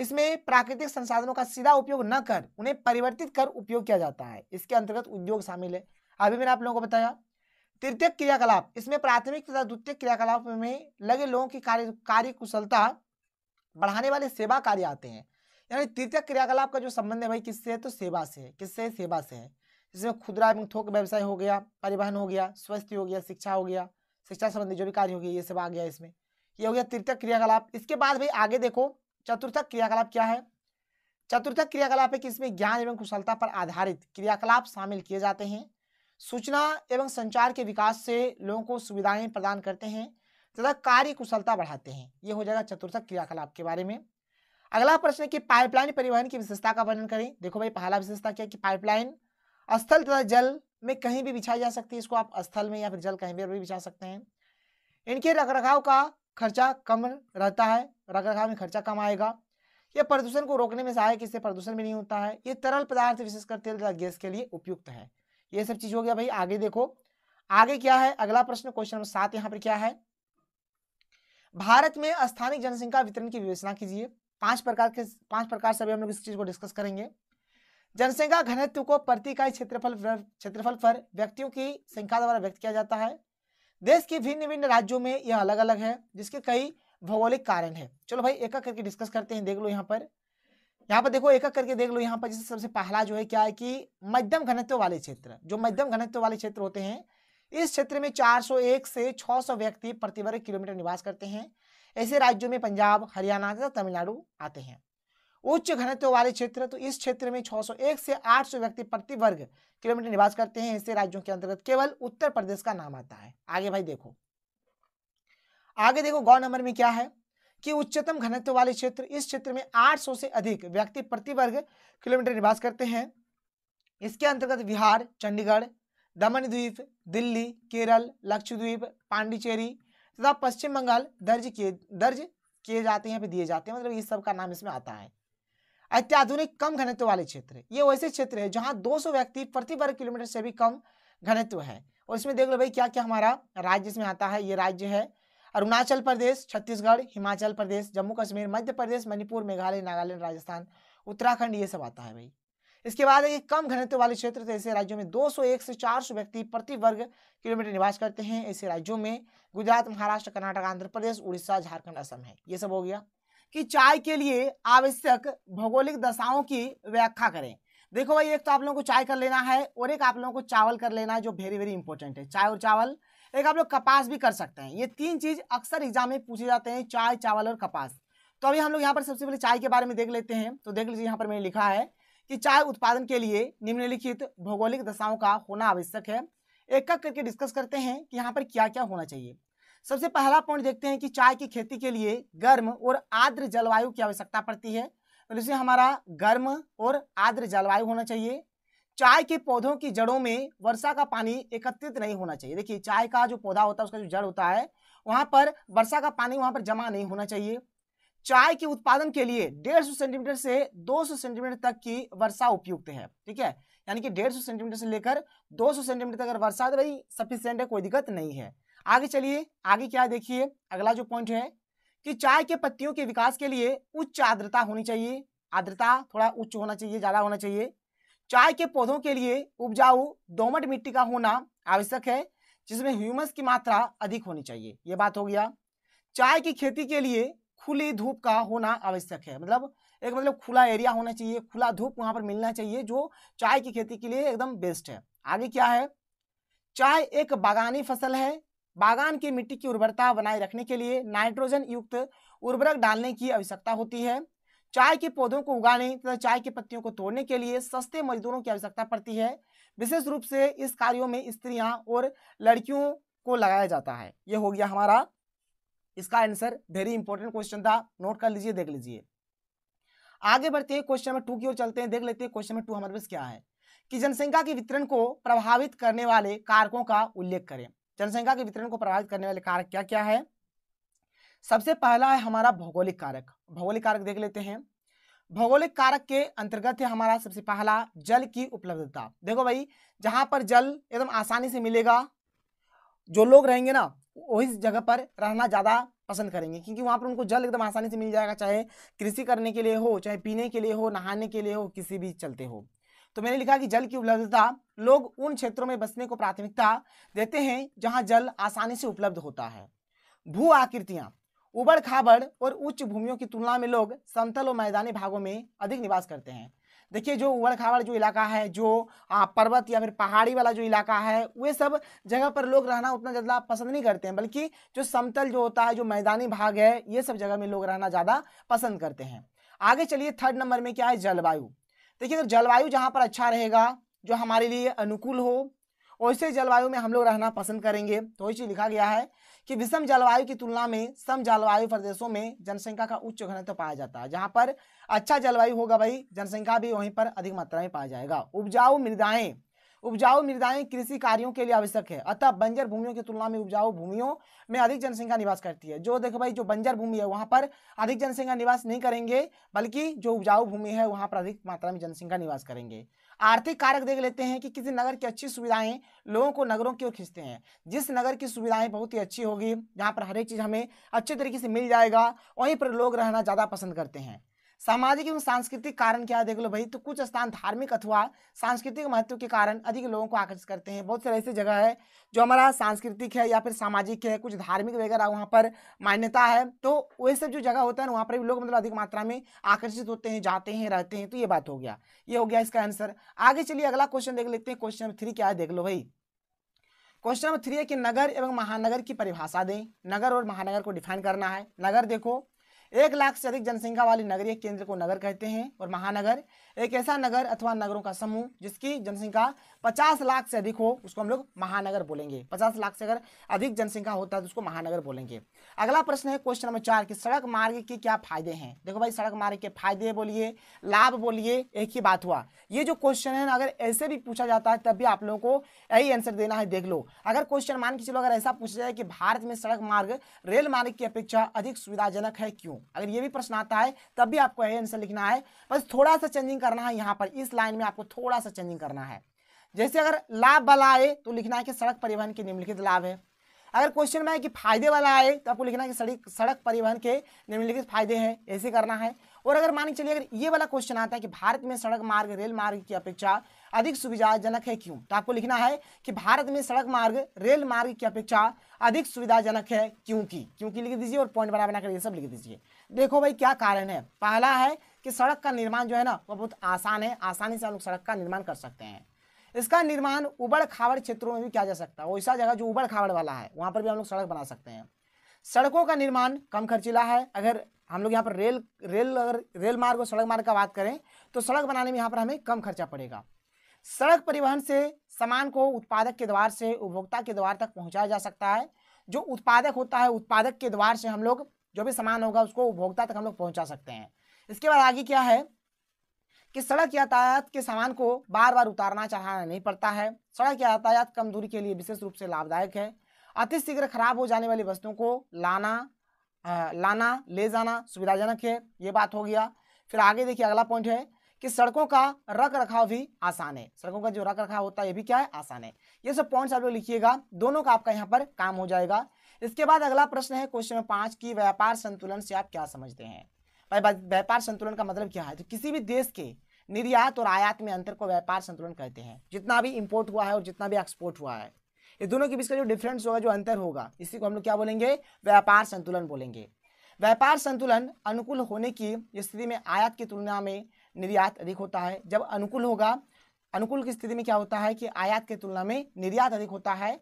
इसमें प्राकृतिक संसाधनों का सीधा उपयोग न कर उन्हें परिवर्तित कर उपयोग किया जाता है इसके अंतर्गत उद्योग शामिल है अभी मैंने आप लोगों को बताया तृतीय क्रियाकलाप इसमें प्राथमिक तथा द्वितीय क्रियाकलाप में लगे लोगों की कार्य कार्य कुशलता बढ़ाने वाले सेवा कार्य आते हैं यानी तृतीय क्रियाकलाप का जो संबंध है भाई किससे है तो सेवा से है किससे सेवा से है जिसमें खुदरा एवं थोक व्यवसाय हो गया परिवहन हो गया स्वास्थ्य हो गया शिक्षा हो गया शिक्षा संबंधी जो भी कार्य हो गया ये सब आ गया इसमें ये हो गया तृतीय क्रियाकलाप इसके बाद भाई आगे देखो चतुर्थक क्रियाकलाप क्या है चतुर्थक क्रियाकलाप है कि इसमें ज्ञान एवं कुशलता पर आधारित क्रियाकलाप शामिल किए जाते हैं सूचना एवं संचार के विकास से लोगों को सुविधाएं प्रदान करते हैं तथा कार्य कुशलता बढ़ाते हैं ये हो जाएगा चतुर्थक क्रियाकलाप के बारे में अगला प्रश्न है कि पाइपलाइन परिवहन की विशेषता का वर्णन करें देखो भाई पहला विशेषता क्या है कि पाइपलाइन स्थल तथा जल में कहीं भी बिछाई जा सकती है इसको आप स्थल में या फिर जल कहीं भी बिछा सकते हैं इनके रखरखाव का खर्चा कम रहता है रखरखाव में खर्चा कम आएगा ये प्रदूषण को रोकने में सहायक इससे प्रदूषण भी नहीं होता है ये तरल पदार्थ विशेषकर तेल तथा गैस के लिए उपयुक्त है ये सब चीज हो गया भाई आगे देखो आगे क्या है अगला प्रश्न क्वेश्चन नंबर सात यहाँ पर क्या है भारत में स्थानीय जनसंख्या वितरण की विवेचना कीजिए पांच प्रकार के पांच प्रकार से अभी हम लोग इस चीज को डिस्कस करेंगे जनसंख्या घनत्व को प्रति इकाई क्षेत्रफल क्षेत्रफल पर व्यक्तियों की संख्या द्वारा व्यक्त किया जाता है देश के भिन्न भिन्न राज्यों में यह अलग अलग है जिसके कई भौगोलिक कारण है चलो भाई एक करके डिस्कस करते हैं देख लो यहाँ पर यहाँ पर देखो एक एक करके देख लो यहाँ पर जैसे सबसे पहला जो है क्या है कि मध्यम घनत्व वाले क्षेत्र जो मध्यम घनत्व वाले क्षेत्र होते हैं इस क्षेत्र में 401 से 600 व्यक्ति प्रति वर्ग किलोमीटर निवास करते हैं ऐसे राज्यों में पंजाब हरियाणा तथा तमिलनाडु आते हैं उच्च घनत्व वाले क्षेत्र तो इस क्षेत्र में 601 से 800 व्यक्ति प्रति वर्ग किलोमीटर निवास करते हैं ऐसे राज्यों के अंतर्गत केवल उत्तर प्रदेश का नाम आता है आगे भाई देखो आगे देखो गौ नंबर में क्या है कि उच्चतम घनत्व वाले क्षेत्र इस क्षेत्र में 800 से अधिक व्यक्ति प्रति वर्ग किलोमीटर निवास करते हैं इसके अंतर्गत बिहार चंडीगढ़ दमन द्वीप दिल्ली केरल लक्षद्वीप पांडिचेरी तथा पश्चिम बंगाल दर्ज किए दर्ज किए जाते हैं दिए जाते हैं मतलब ये सब का नाम इसमें आता है अत्याधुनिक कम घनत्व वाले क्षेत्र ये वैसे क्षेत्र है जहाँ 200 व्यक्ति प्रति वर्ग किलोमीटर से भी कम घनत्व है और इसमें देख लो भाई क्या क्या हमारा राज्य इसमें आता है ये राज्य है अरुणाचल प्रदेश छत्तीसगढ़ हिमाचल प्रदेश जम्मू कश्मीर मध्य प्रदेश मणिपुर मेघालय नागालैंड राजस्थान उत्तराखंड ये सब आता है भाई इसके बाद एक कम घनत्व वाले क्षेत्र तो ऐसे राज्यों में 201 से 400 व्यक्ति प्रति वर्ग किलोमीटर निवास करते हैं ऐसे राज्यों में गुजरात महाराष्ट्र कर्नाटक आंध्र प्रदेश उड़ीसा झारखंड असम है ये सब हो गया कि चाय के लिए आवश्यक भौगोलिक दशाओं की व्याख्या करें देखो भाई एक तो आप लोगों को चाय कर लेना है और एक आप लोगों को चावल कर लेना है जो वेरी वेरी इंपॉर्टेंट है चाय और चावल एक आप लोग कपास भी कर सकते हैं ये तीन चीज़ अक्सर एग्जाम में पूछे जाते हैं चाय चावल और कपास तो अभी हम लोग यहाँ पर सबसे पहले चाय के बारे में देख लेते हैं तो देख लीजिए यहाँ पर मैंने लिखा है कि चाय उत्पादन के लिए निम्नलिखित भौगोलिक दशाओं का होना आवश्यक है एक एक करके डिस्कस करते हैं कि यहाँ पर क्या क्या होना चाहिए सबसे पहला पॉइंट देखते हैं कि चाय की खेती के लिए गर्म और आर्द्र जलवायु की आवश्यकता पड़ती है और इसे हमारा गर्म और आर्द्र जलवायु होना चाहिए चाय के पौधों की जड़ों में वर्षा का पानी एकत्रित नहीं होना चाहिए देखिए चाय का जो पौधा होता है उसका जो जड़ होता है वहां पर वर्षा का पानी वहां पर जमा नहीं होना चाहिए चाय के उत्पादन के लिए 150 सेंटीमीटर से 200 सेंटीमीटर तक की वर्षा उपयुक्त है ठीक है यानी कि 150 सेंटीमीटर से लेकर 200 सेंटीमीटर तक अगर वर्षा तो भाई सफिशियंट है कोई दिक्कत नहीं है आगे चलिए आगे क्या देखिए अगला जो पॉइंट है कि चाय के पत्तियों के विकास के लिए उच्च आर्द्रता होनी चाहिए आर्द्रता थोड़ा उच्च होना चाहिए ज़्यादा होना चाहिए चाय के पौधों के लिए उपजाऊ दोमट मिट्टी का होना आवश्यक है जिसमें ह्यूमस की मात्रा अधिक होनी चाहिए ये बात हो गया चाय की खेती के लिए खुली धूप का होना आवश्यक है मतलब एक मतलब खुला एरिया होना चाहिए खुला धूप वहां पर मिलना चाहिए जो चाय की खेती के लिए एकदम बेस्ट है आगे क्या है चाय एक बागानी फसल है बागान की मिट्टी की उर्वरता बनाए रखने के लिए नाइट्रोजन युक्त उर्वरक डालने की आवश्यकता होती है चाय के पौधों को उगाने तथा चाय की पत्तियों को तोड़ने के लिए सस्ते मजदूरों की आवश्यकता पड़ती है विशेष रूप से इस कार्यों में स्त्रियां और लड़कियों को लगाया जाता है ये हो गया हमारा इसका आंसर वेरी इंपॉर्टेंट क्वेश्चन था नोट कर लीजिए देख लीजिए आगे बढ़ते हैं क्वेश्चन नंबर टू की ओर चलते हैं देख लेते हैं क्वेश्चन नंबर टू हमारे पास क्या है कि जनसंख्या के वितरण को प्रभावित करने वाले कारकों का उल्लेख करें जनसंख्या के वितरण को प्रभावित करने वाले कारक क्या क्या है सबसे पहला है हमारा भौगोलिक कारक भौगोलिक कारक देख लेते हैं भौगोलिक कारक के अंतर्गत है हमारा सबसे पहला जल की उपलब्धता देखो भाई जहां पर जल एकदम आसानी से मिलेगा जो लोग रहेंगे ना वही जगह पर रहना ज़्यादा पसंद करेंगे क्योंकि वहां पर उनको जल एकदम आसानी से मिल जाएगा चाहे कृषि करने के लिए हो चाहे पीने के लिए हो नहाने के लिए हो किसी भी चलते हो तो मैंने लिखा कि जल की उपलब्धता लोग उन क्षेत्रों में बसने को प्राथमिकता देते हैं जहां जल आसानी से उपलब्ध होता है भू आकृतियां उबड़ खाबड़ और उच्च भूमियों की तुलना में लोग समतल और मैदानी भागों में अधिक निवास करते हैं देखिए जो उबड़ खाबड़ जो इलाका है जो पर्वत या फिर पहाड़ी वाला जो इलाका है वे सब जगह पर लोग रहना उतना ज़्यादा पसंद नहीं करते हैं बल्कि जो समतल जो होता है जो मैदानी भाग है ये सब जगह में लोग रहना ज़्यादा पसंद करते हैं आगे चलिए थर्ड नंबर में क्या है जलवायु देखिए अगर तो जलवायु जहाँ पर अच्छा रहेगा जो हमारे लिए अनुकूल हो वैसे जलवायु में हम लोग रहना पसंद करेंगे तो वही चीज़ लिखा गया है कि विषम जलवायु की तुलना में सम जलवायु प्रदेशों में जनसंख्या का उच्च घनत्व पाया जाता है जहां पर अच्छा जलवायु होगा भाई जनसंख्या भी वहीं पर अधिक मात्रा में पाया जाएगा उपजाऊ मृदाएं उपजाऊ मृदाएं कृषि कार्यों के लिए आवश्यक है अतः बंजर भूमियों की तुलना में उपजाऊ भूमियों में अधिक जनसंख्या निवास करती है जो देखो भाई जो बंजर भूमि है वहां पर अधिक जनसंख्या निवास नहीं करेंगे बल्कि जो उपजाऊ भूमि है वहां पर अधिक मात्रा में जनसंख्या निवास करेंगे आर्थिक कारक देख लेते हैं कि किसी नगर की अच्छी सुविधाएं लोगों को नगरों की ओर खींचते हैं जिस नगर की सुविधाएं बहुत ही अच्छी होगी जहाँ पर हर एक चीज़ हमें अच्छे तरीके से मिल जाएगा वहीं पर लोग रहना ज़्यादा पसंद करते हैं सामाजिक एवं सांस्कृतिक कारण क्या है देख लो भाई तो कुछ स्थान धार्मिक अथवा सांस्कृतिक महत्व के कारण अधिक लोगों को आकर्षित करते हैं बहुत सारी ऐसी जगह है जो हमारा सांस्कृतिक है या फिर सामाजिक है कुछ धार्मिक वगैरह वहाँ पर मान्यता है तो वह सब जो जगह होता है ना वहाँ पर भी लोग मतलब अधिक मात्रा में आकर्षित होते हैं जाते हैं रहते हैं तो ये बात हो गया ये हो गया इसका आंसर आगे चलिए अगला क्वेश्चन देख लेते हैं क्वेश्चन नंबर थ्री क्या है देख लो भाई क्वेश्चन नंबर थ्री है कि नगर एवं महानगर की परिभाषा दें नगर और महानगर को डिफाइन करना है नगर देखो एक लाख से अधिक जनसंख्या वाली नगरीय केंद्र को नगर कहते हैं और महानगर एक ऐसा नगर अथवा नगरों का समूह जिसकी जनसंख्या पचास लाख से अधिक हो उसको हम लोग महानगर बोलेंगे पचास लाख से अगर अधिक जनसंख्या होता है तो उसको महानगर बोलेंगे अगला प्रश्न है क्वेश्चन नंबर चार की सड़क मार्ग के क्या फायदे हैं देखो भाई सड़क मार्ग के फायदे बोलिए लाभ बोलिए एक ही बात हुआ ये जो क्वेश्चन है अगर ऐसे भी पूछा जाता है तब भी आप लोगों को यही आंसर देना है देख लो अगर क्वेश्चन मान के चलो अगर ऐसा पूछा जाए कि भारत में सड़क मार्ग रेल मार्ग की अपेक्षा अधिक सुविधाजनक है क्यों अगर ये भी प्रश्न आता है तब भी आपको यही आंसर लिखना है बस थोड़ा सा चेंजिंग करना है यहाँ पर इस लाइन में आपको थोड़ा सा चेंजिंग करना है जैसे अगर लाभ वाला आए तो लिखना है कि सड़क परिवहन के निम्नलिखित लाभ है अगर क्वेश्चन में है कि फायदे वाला आए तो आपको लिखना है कि सड़क सड़क परिवहन के निम्नलिखित फायदे हैं ऐसे करना है और अगर मान के चलिए अगर ये वाला क्वेश्चन आता है कि भारत में सड़क मार्ग रेल मार्ग की अपेक्षा अधिक सुविधाजनक है क्यों तो आपको लिखना है कि भारत में सड़क मार्ग रेल मार्ग की अपेक्षा अधिक सुविधाजनक है क्योंकि क्योंकि लिख दीजिए और पॉइंट बना बना कर ये सब लिख दीजिए देखो भाई क्या कारण है पहला है कि सड़क का निर्माण जो है ना वो बहुत आसान है आसानी से हम लोग सड़क का निर्माण कर सकते हैं इसका निर्माण उबड़ खावड़ क्षेत्रों में भी किया जा सकता है वैसा जगह जो उबड़ खावड़ वाला है वहाँ पर भी हम लोग सड़क बना सकते हैं सड़कों का निर्माण कम खर्चीला है अगर हम लोग यहाँ पर रेल रेल अगर रेल मार्ग और सड़क मार्ग का बात करें तो सड़क बनाने में यहाँ पर हमें कम खर्चा पड़ेगा सड़क परिवहन से सामान को उत्पादक के द्वार से उपभोक्ता के द्वार तक पहुँचाया जा सकता है जो उत्पादक होता है उत्पादक के द्वार से हम लोग जो भी सामान होगा उसको उपभोक्ता तक हम लोग पहुँचा सकते हैं इसके बाद आगे क्या है कि सड़क यातायात के सामान को बार बार उतारना चढ़ाना नहीं पड़ता है सड़क यातायात कम दूरी के लिए विशेष रूप से लाभदायक है अतिशीघ्र खराब हो जाने वाली वस्तुओं को लाना आ, लाना ले जाना सुविधाजनक है ये बात हो गया फिर आगे देखिए अगला पॉइंट है कि सड़कों का रख रखाव भी आसान है सड़कों का जो रख रखाव होता है ये भी क्या है आसान है ये सब पॉइंट्स आप लोग लिखिएगा दोनों का आपका यहाँ पर काम हो जाएगा इसके बाद अगला प्रश्न है क्वेश्चन पाँच की व्यापार संतुलन से आप क्या समझते हैं व्यापार संतुलन का मतलब क्या है तो किसी भी देश के निर्यात और आयात में अंतर को व्यापार संतुलन कहते हैं जितना भी इम्पोर्ट हुआ है और जितना भी एक्सपोर्ट हुआ है ये दोनों के बीच का जो डिफरेंस होगा जो अंतर होगा इसी को हम लोग क्या बोलेंगे व्यापार संतुलन बोलेंगे व्यापार संतुलन अनुकूल होने की स्थिति में आयात की तुलना में निर्यात अधिक होता है जब अनुकूल होगा अनुकूल की स्थिति में क्या होता है कि आयात की तुलना में निर्यात अधिक होता है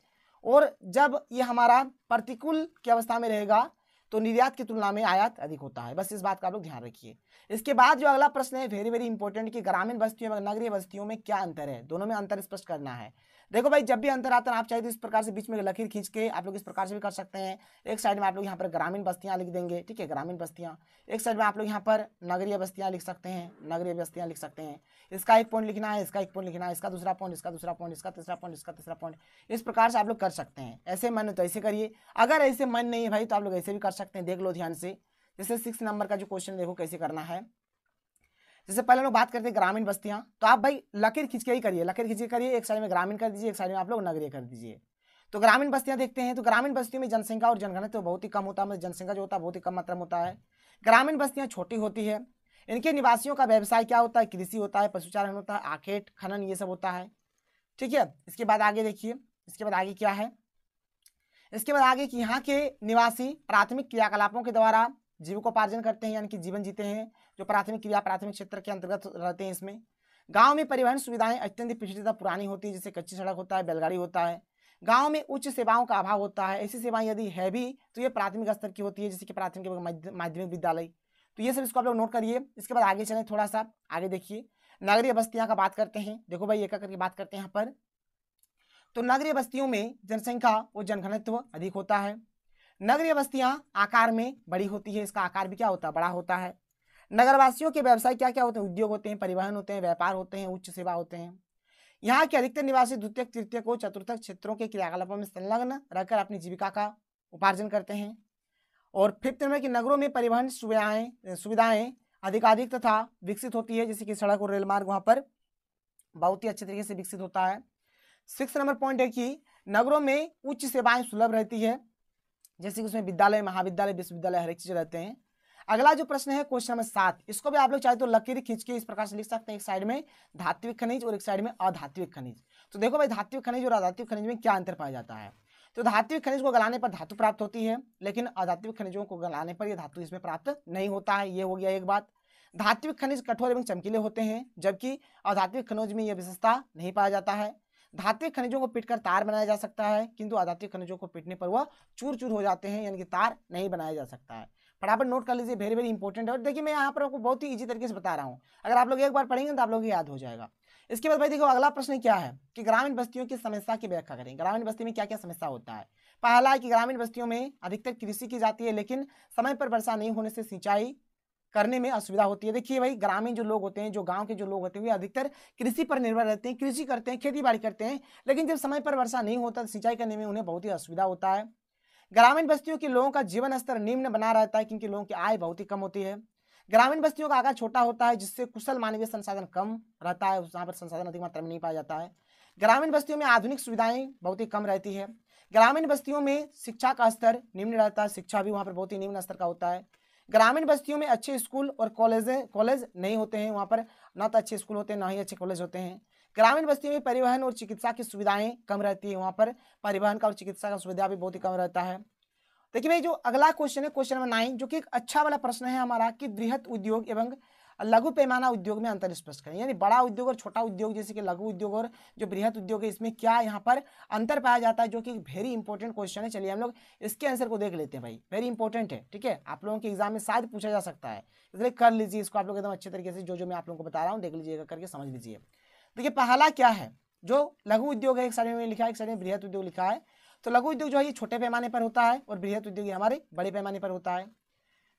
और जब ये हमारा प्रतिकूल की अवस्था में रहेगा तो निर्यात की तुलना में आयात अधिक होता है बस इस बात का आप लोग ध्यान रखिए इसके बाद जो अगला प्रश्न है वेरी वेरी इंपॉर्टेंट कि ग्रामीण बस्तियों और नगरीय बस्तियों में क्या अंतर है दोनों में अंतर स्पष्ट करना है देखो भाई जब भी अंतर आता है आप चाहिए तो इस प्रकार से बीच में लकीर खींच के आप लोग इस प्रकार से भी कर सकते हैं एक साइड में आप लोग यहाँ पर ग्रामीण बस्तियाँ लिख देंगे ठीक है ग्रामीण बस्तियाँ एक साइड में आप लोग यहाँ पर नगरीय बस्तियाँ लिख सकते हैं नगरीय बस्तियाँ लिख सकते हैं इसका एक पॉइंट लिखना है इसका एक पॉइंट लिखना है इसका दूसरा पॉइंट इसका दूसरा पॉइंट इसका तीसरा पॉइंट इसका तीसरा पॉइंट इस प्रकार से आप लोग कर सकते हैं ऐसे मन तो ऐसे करिए अगर ऐसे मन नहीं है भाई तो आप लोग ऐसे भी कर सकते हैं देख लो ध्यान से जैसे सिक्स नंबर का जो क्वेश्चन देखो कैसे करना है जैसे पहले लोग बात करते हैं ग्रामीण बस्तियाँ तो आप भाई लकीर खींच के ही करिए लकीर खींच के करिए एक साइड में ग्रामीण कर दीजिए एक साइड में आप लोग नगरीय कर दीजिए तो ग्रामीण बस्तियाँ देखते हैं तो ग्रामीण बस्तियों में जनसंख्या और जनगणना तो बहुत ही कम होता है मतलब जनसंख्या जो होता है बहुत ही कम मात्रा में होता है ग्रामीण बस्तियाँ छोटी होती है इनके निवासियों का व्यवसाय क्या होता है कृषि होता है पशुचारण होता है आखेट खनन ये सब होता है ठीक है इसके बाद आगे देखिए इसके बाद आगे क्या है इसके बाद आगे कि यहाँ के निवासी प्राथमिक क्रियाकलापों के द्वारा जीविकोपार्जन करते हैं यानी कि जीवन जीते हैं जो प्राथमिक क्रिया प्राथमिक क्षेत्र के अंतर्गत रहते हैं इसमें गाँव में परिवहन सुविधाएं अत्यंत पिछड़ी पुरानी होती है जैसे कच्ची सड़क होता है बैलगाड़ी होता है गांव में उच्च सेवाओं का अभाव होता है ऐसी सेवाएं यदि है भी तो ये प्राथमिक स्तर की होती है जैसे कि प्राथमिक माध्यमिक विद्यालय तो ये सब इसको आप लोग नोट करिए इसके बाद आगे चले थोड़ा सा आगे देखिए नगरीय बस्तियां का बात करते हैं देखो भाई एक करके बात करते हैं यहाँ पर तो नगरीय बस्तियों में जनसंख्या और जनघनत्व अधिक होता है नगरीय बस्तियां आकार में बड़ी होती है इसका आकार भी क्या होता है बड़ा होता है नगरवासियों के व्यवसाय क्या क्या होते हैं उद्योग होते हैं परिवहन होते हैं व्यापार होते हैं उच्च सेवा होते हैं यहाँ के अधिकतर निवासी द्वितीय तृतीय को चतुर्थक क्षेत्रों के क्रियाकलापों में संलग्न रहकर अपनी जीविका का उपार्जन करते हैं और फिफ्थ नंबर की नगरों में परिवहन सुविधाएं सुविधाएं अधिकाधिक तथा विकसित होती है जैसे कि सड़क और रेलमार्ग वहाँ पर बहुत ही अच्छे तरीके से विकसित होता है सिक्स नंबर पॉइंट है कि नगरों में उच्च सेवाएं सुलभ रहती है जैसे कि उसमें विद्यालय महाविद्यालय विश्वविद्यालय हर एक चीज रहते हैं अगला जो प्रश्न है क्वेश्चन नंबर सात इसको भी आप लोग चाहे तो लकीर खींच के इस प्रकार से लिख सकते हैं एक साइड में धात्विक खनिज और एक साइड में अधात्विक खनिज तो देखो भाई धात्विक खनिज और अधात्विक खनिज में क्या अंतर पाया जाता है तो धात्विक खनिज को गलाने पर धातु प्राप्त होती है लेकिन अधात्विक खनिजों को गलाने पर यह धातु इसमें प्राप्त नहीं होता है ये हो गया एक बात धात्विक खनिज कठोर एवं चमकीले होते हैं जबकि अधात्विक खनिज में यह विशेषता नहीं पाया जाता है धात्विक खनिजों को पीटकर तार बनाया जा सकता है किंतु अधात्विक खनिजों को पीटने पर वह चूर चूर हो जाते हैं यानी कि तार नहीं बनाया जा सकता है फटाफट नोट कर लीजिए वेरी वेरी इंपॉर्टेंट है और देखिए मैं यहाँ पर आपको बहुत ही इजी तरीके से बता रहा हूँ अगर आप लोग एक बार पढ़ेंगे तो आप लोग याद हो जाएगा इसके बाद भाई देखो अगला प्रश्न क्या है कि ग्रामीण बस्तियों की समस्या की व्याख्या करें ग्रामीण बस्ती में क्या क्या समस्या होता है पहला है कि ग्रामीण बस्तियों में अधिकतर कृषि की जाती है लेकिन समय पर वर्षा नहीं होने से सिंचाई करने में असुविधा होती है देखिए भाई ग्रामीण जो लोग होते हैं जो गांव के जो लोग होते हैं वे अधिकतर कृषि पर निर्भर रहते हैं कृषि करते हैं खेती बाड़ी करते हैं लेकिन जब समय पर वर्षा नहीं होता तो सिंचाई करने में उन्हें बहुत ही असुविधा होता है ग्रामीण बस्तियों के लोगों का जीवन स्तर निम्न बना रहता है क्योंकि लोगों की आय बहुत ही कम होती है ग्रामीण बस्तियों का आकार छोटा होता है जिससे कुशल मानवीय संसाधन कम रहता है वहाँ पर संसाधन अधिक मात्रा में नहीं पाया जाता है ग्रामीण बस्तियों में आधुनिक सुविधाएं बहुत ही कम रहती है ग्रामीण बस्तियों में शिक्षा का स्तर निम्न रहता है शिक्षा भी वहाँ पर बहुत ही निम्न स्तर का होता है ग्रामीण बस्तियों में अच्छे स्कूल और कॉलेज कॉलेज नहीं होते हैं वहाँ पर ना तो अच्छे स्कूल होते हैं ना ही अच्छे कॉलेज होते हैं ग्रामीण बस्तियों में परिवहन और चिकित्सा की सुविधाएं कम रहती है वहाँ पर परिवहन का और चिकित्सा का सुविधा भी बहुत ही कम रहता है देखिए भाई जो अगला क्वेश्चन है क्वेश्चन नंबर नाइन जो कि एक अच्छा वाला प्रश्न है हमारा कि बृहत उद्योग एवं लघु पैमाना उद्योग में अंतर स्पष्ट करें यानी बड़ा उद्योग और छोटा उद्योग जैसे कि लघु उद्योग और जो बृहत उद्योग है इसमें क्या यहाँ पर अंतर पाया जाता है जो कि वेरी इंपॉर्टेंट क्वेश्चन है चलिए हम लोग इसके आंसर को देख लेते हैं भाई वेरी इंपॉर्टेंट है ठीक है आप लोगों के एग्जाम में शायद पूछा जा सकता है इसलिए कर लीजिए इसको आप लोग एकदम अच्छे तरीके से जो जो मैं आप लोगों को बता रहा हूँ देख लीजिएगा करके समझ लीजिए देखिए पहला क्या है जो लघु उद्योग है एक साइड में लिखा है एक साइड में बृहत उद्योग लिखा है तो लघु उद्योग जो है ये छोटे पैमाने पर होता है और बृहत उद्योग हमारे बड़े पैमाने पर होता है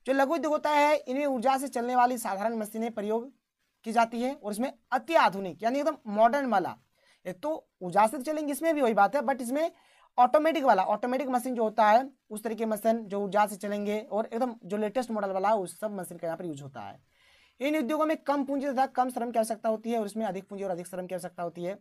जो लघु उद्योग होता है इनमें ऊर्जा से चलने वाली साधारण मशीनें प्रयोग की जाती है और इसमें अति आधुनिक यानी एकदम मॉडर्न वाला एक तो ऊर्जा से तो चलेंगे इसमें भी वही बात है बट इसमें ऑटोमेटिक वाला ऑटोमेटिक मशीन जो होता है उस तरह के मशीन जो ऊर्जा से चलेंगे और एकदम जो लेटेस्ट मॉडल वाला है उस सब मशीन का यहाँ पर यूज होता है इन उद्योगों में कम पूंजी तथा कम श्रम की आवश्यकता होती है और इसमें अधिक पूंजी और अधिक श्रम की आवश्यकता होती है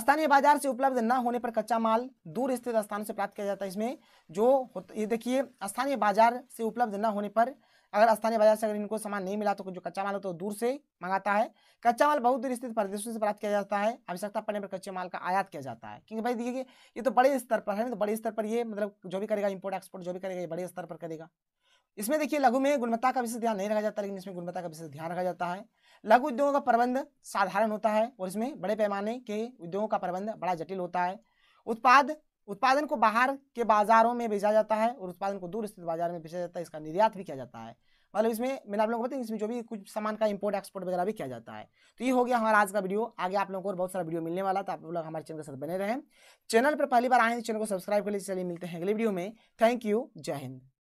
स्थानीय बाजार से उपलब्ध न होने पर कच्चा माल दूर स्थित स्थान से प्राप्त किया जाता है इसमें जो ये देखिए स्थानीय बाजार से उपलब्ध न होने पर अगर स्थानीय बाजार से अगर इनको सामान नहीं मिला तो जो कच्चा माल होता है तो दूर से मंगाता है कच्चा माल बहुत दूर स्थित प्रदेशों से प्राप्त किया जाता है आवश्यकता पड़ने पर कच्चे माल का आयात किया जाता है क्योंकि भाई देखिए ये तो बड़े स्तर पर है तो बड़े स्तर पर ये मतलब जो भी करेगा इम्पोर्ट एक्सपोर्ट जो भी करेगा ये बड़े स्तर पर करेगा इसमें देखिए लघु में गुणवत्ता का विशेष ध्यान नहीं रखा जाता लेकिन इसमें गुणवत्ता का विशेष ध्यान रखा जाता है लघु उद्योगों का प्रबंध साधारण होता है और इसमें बड़े पैमाने के उद्योगों का प्रबंध बड़ा जटिल होता है उत्पाद उत्पादन को बाहर के बाजारों में भेजा जाता है और उत्पादन को दूर स्थित बाजार में भेजा जाता है इसका निर्यात भी किया जाता है मतलब इसमें मैंने आप लोगों को बताया इसमें जो भी कुछ सामान का इंपोर्ट एक्सपोर्ट वगैरह भी किया जाता है तो ये हो गया हमारा आज का वीडियो आगे आप लोगों को और बहुत सारा वीडियो मिलने वाला तो आप लोग हमारे चैनल के साथ बने रहें चैनल पर पहली बार आए हैं तो चैनल को सब्सक्राइब कर लीजिए चलिए मिलते हैं अगले वीडियो में थैंक यू जय हिंद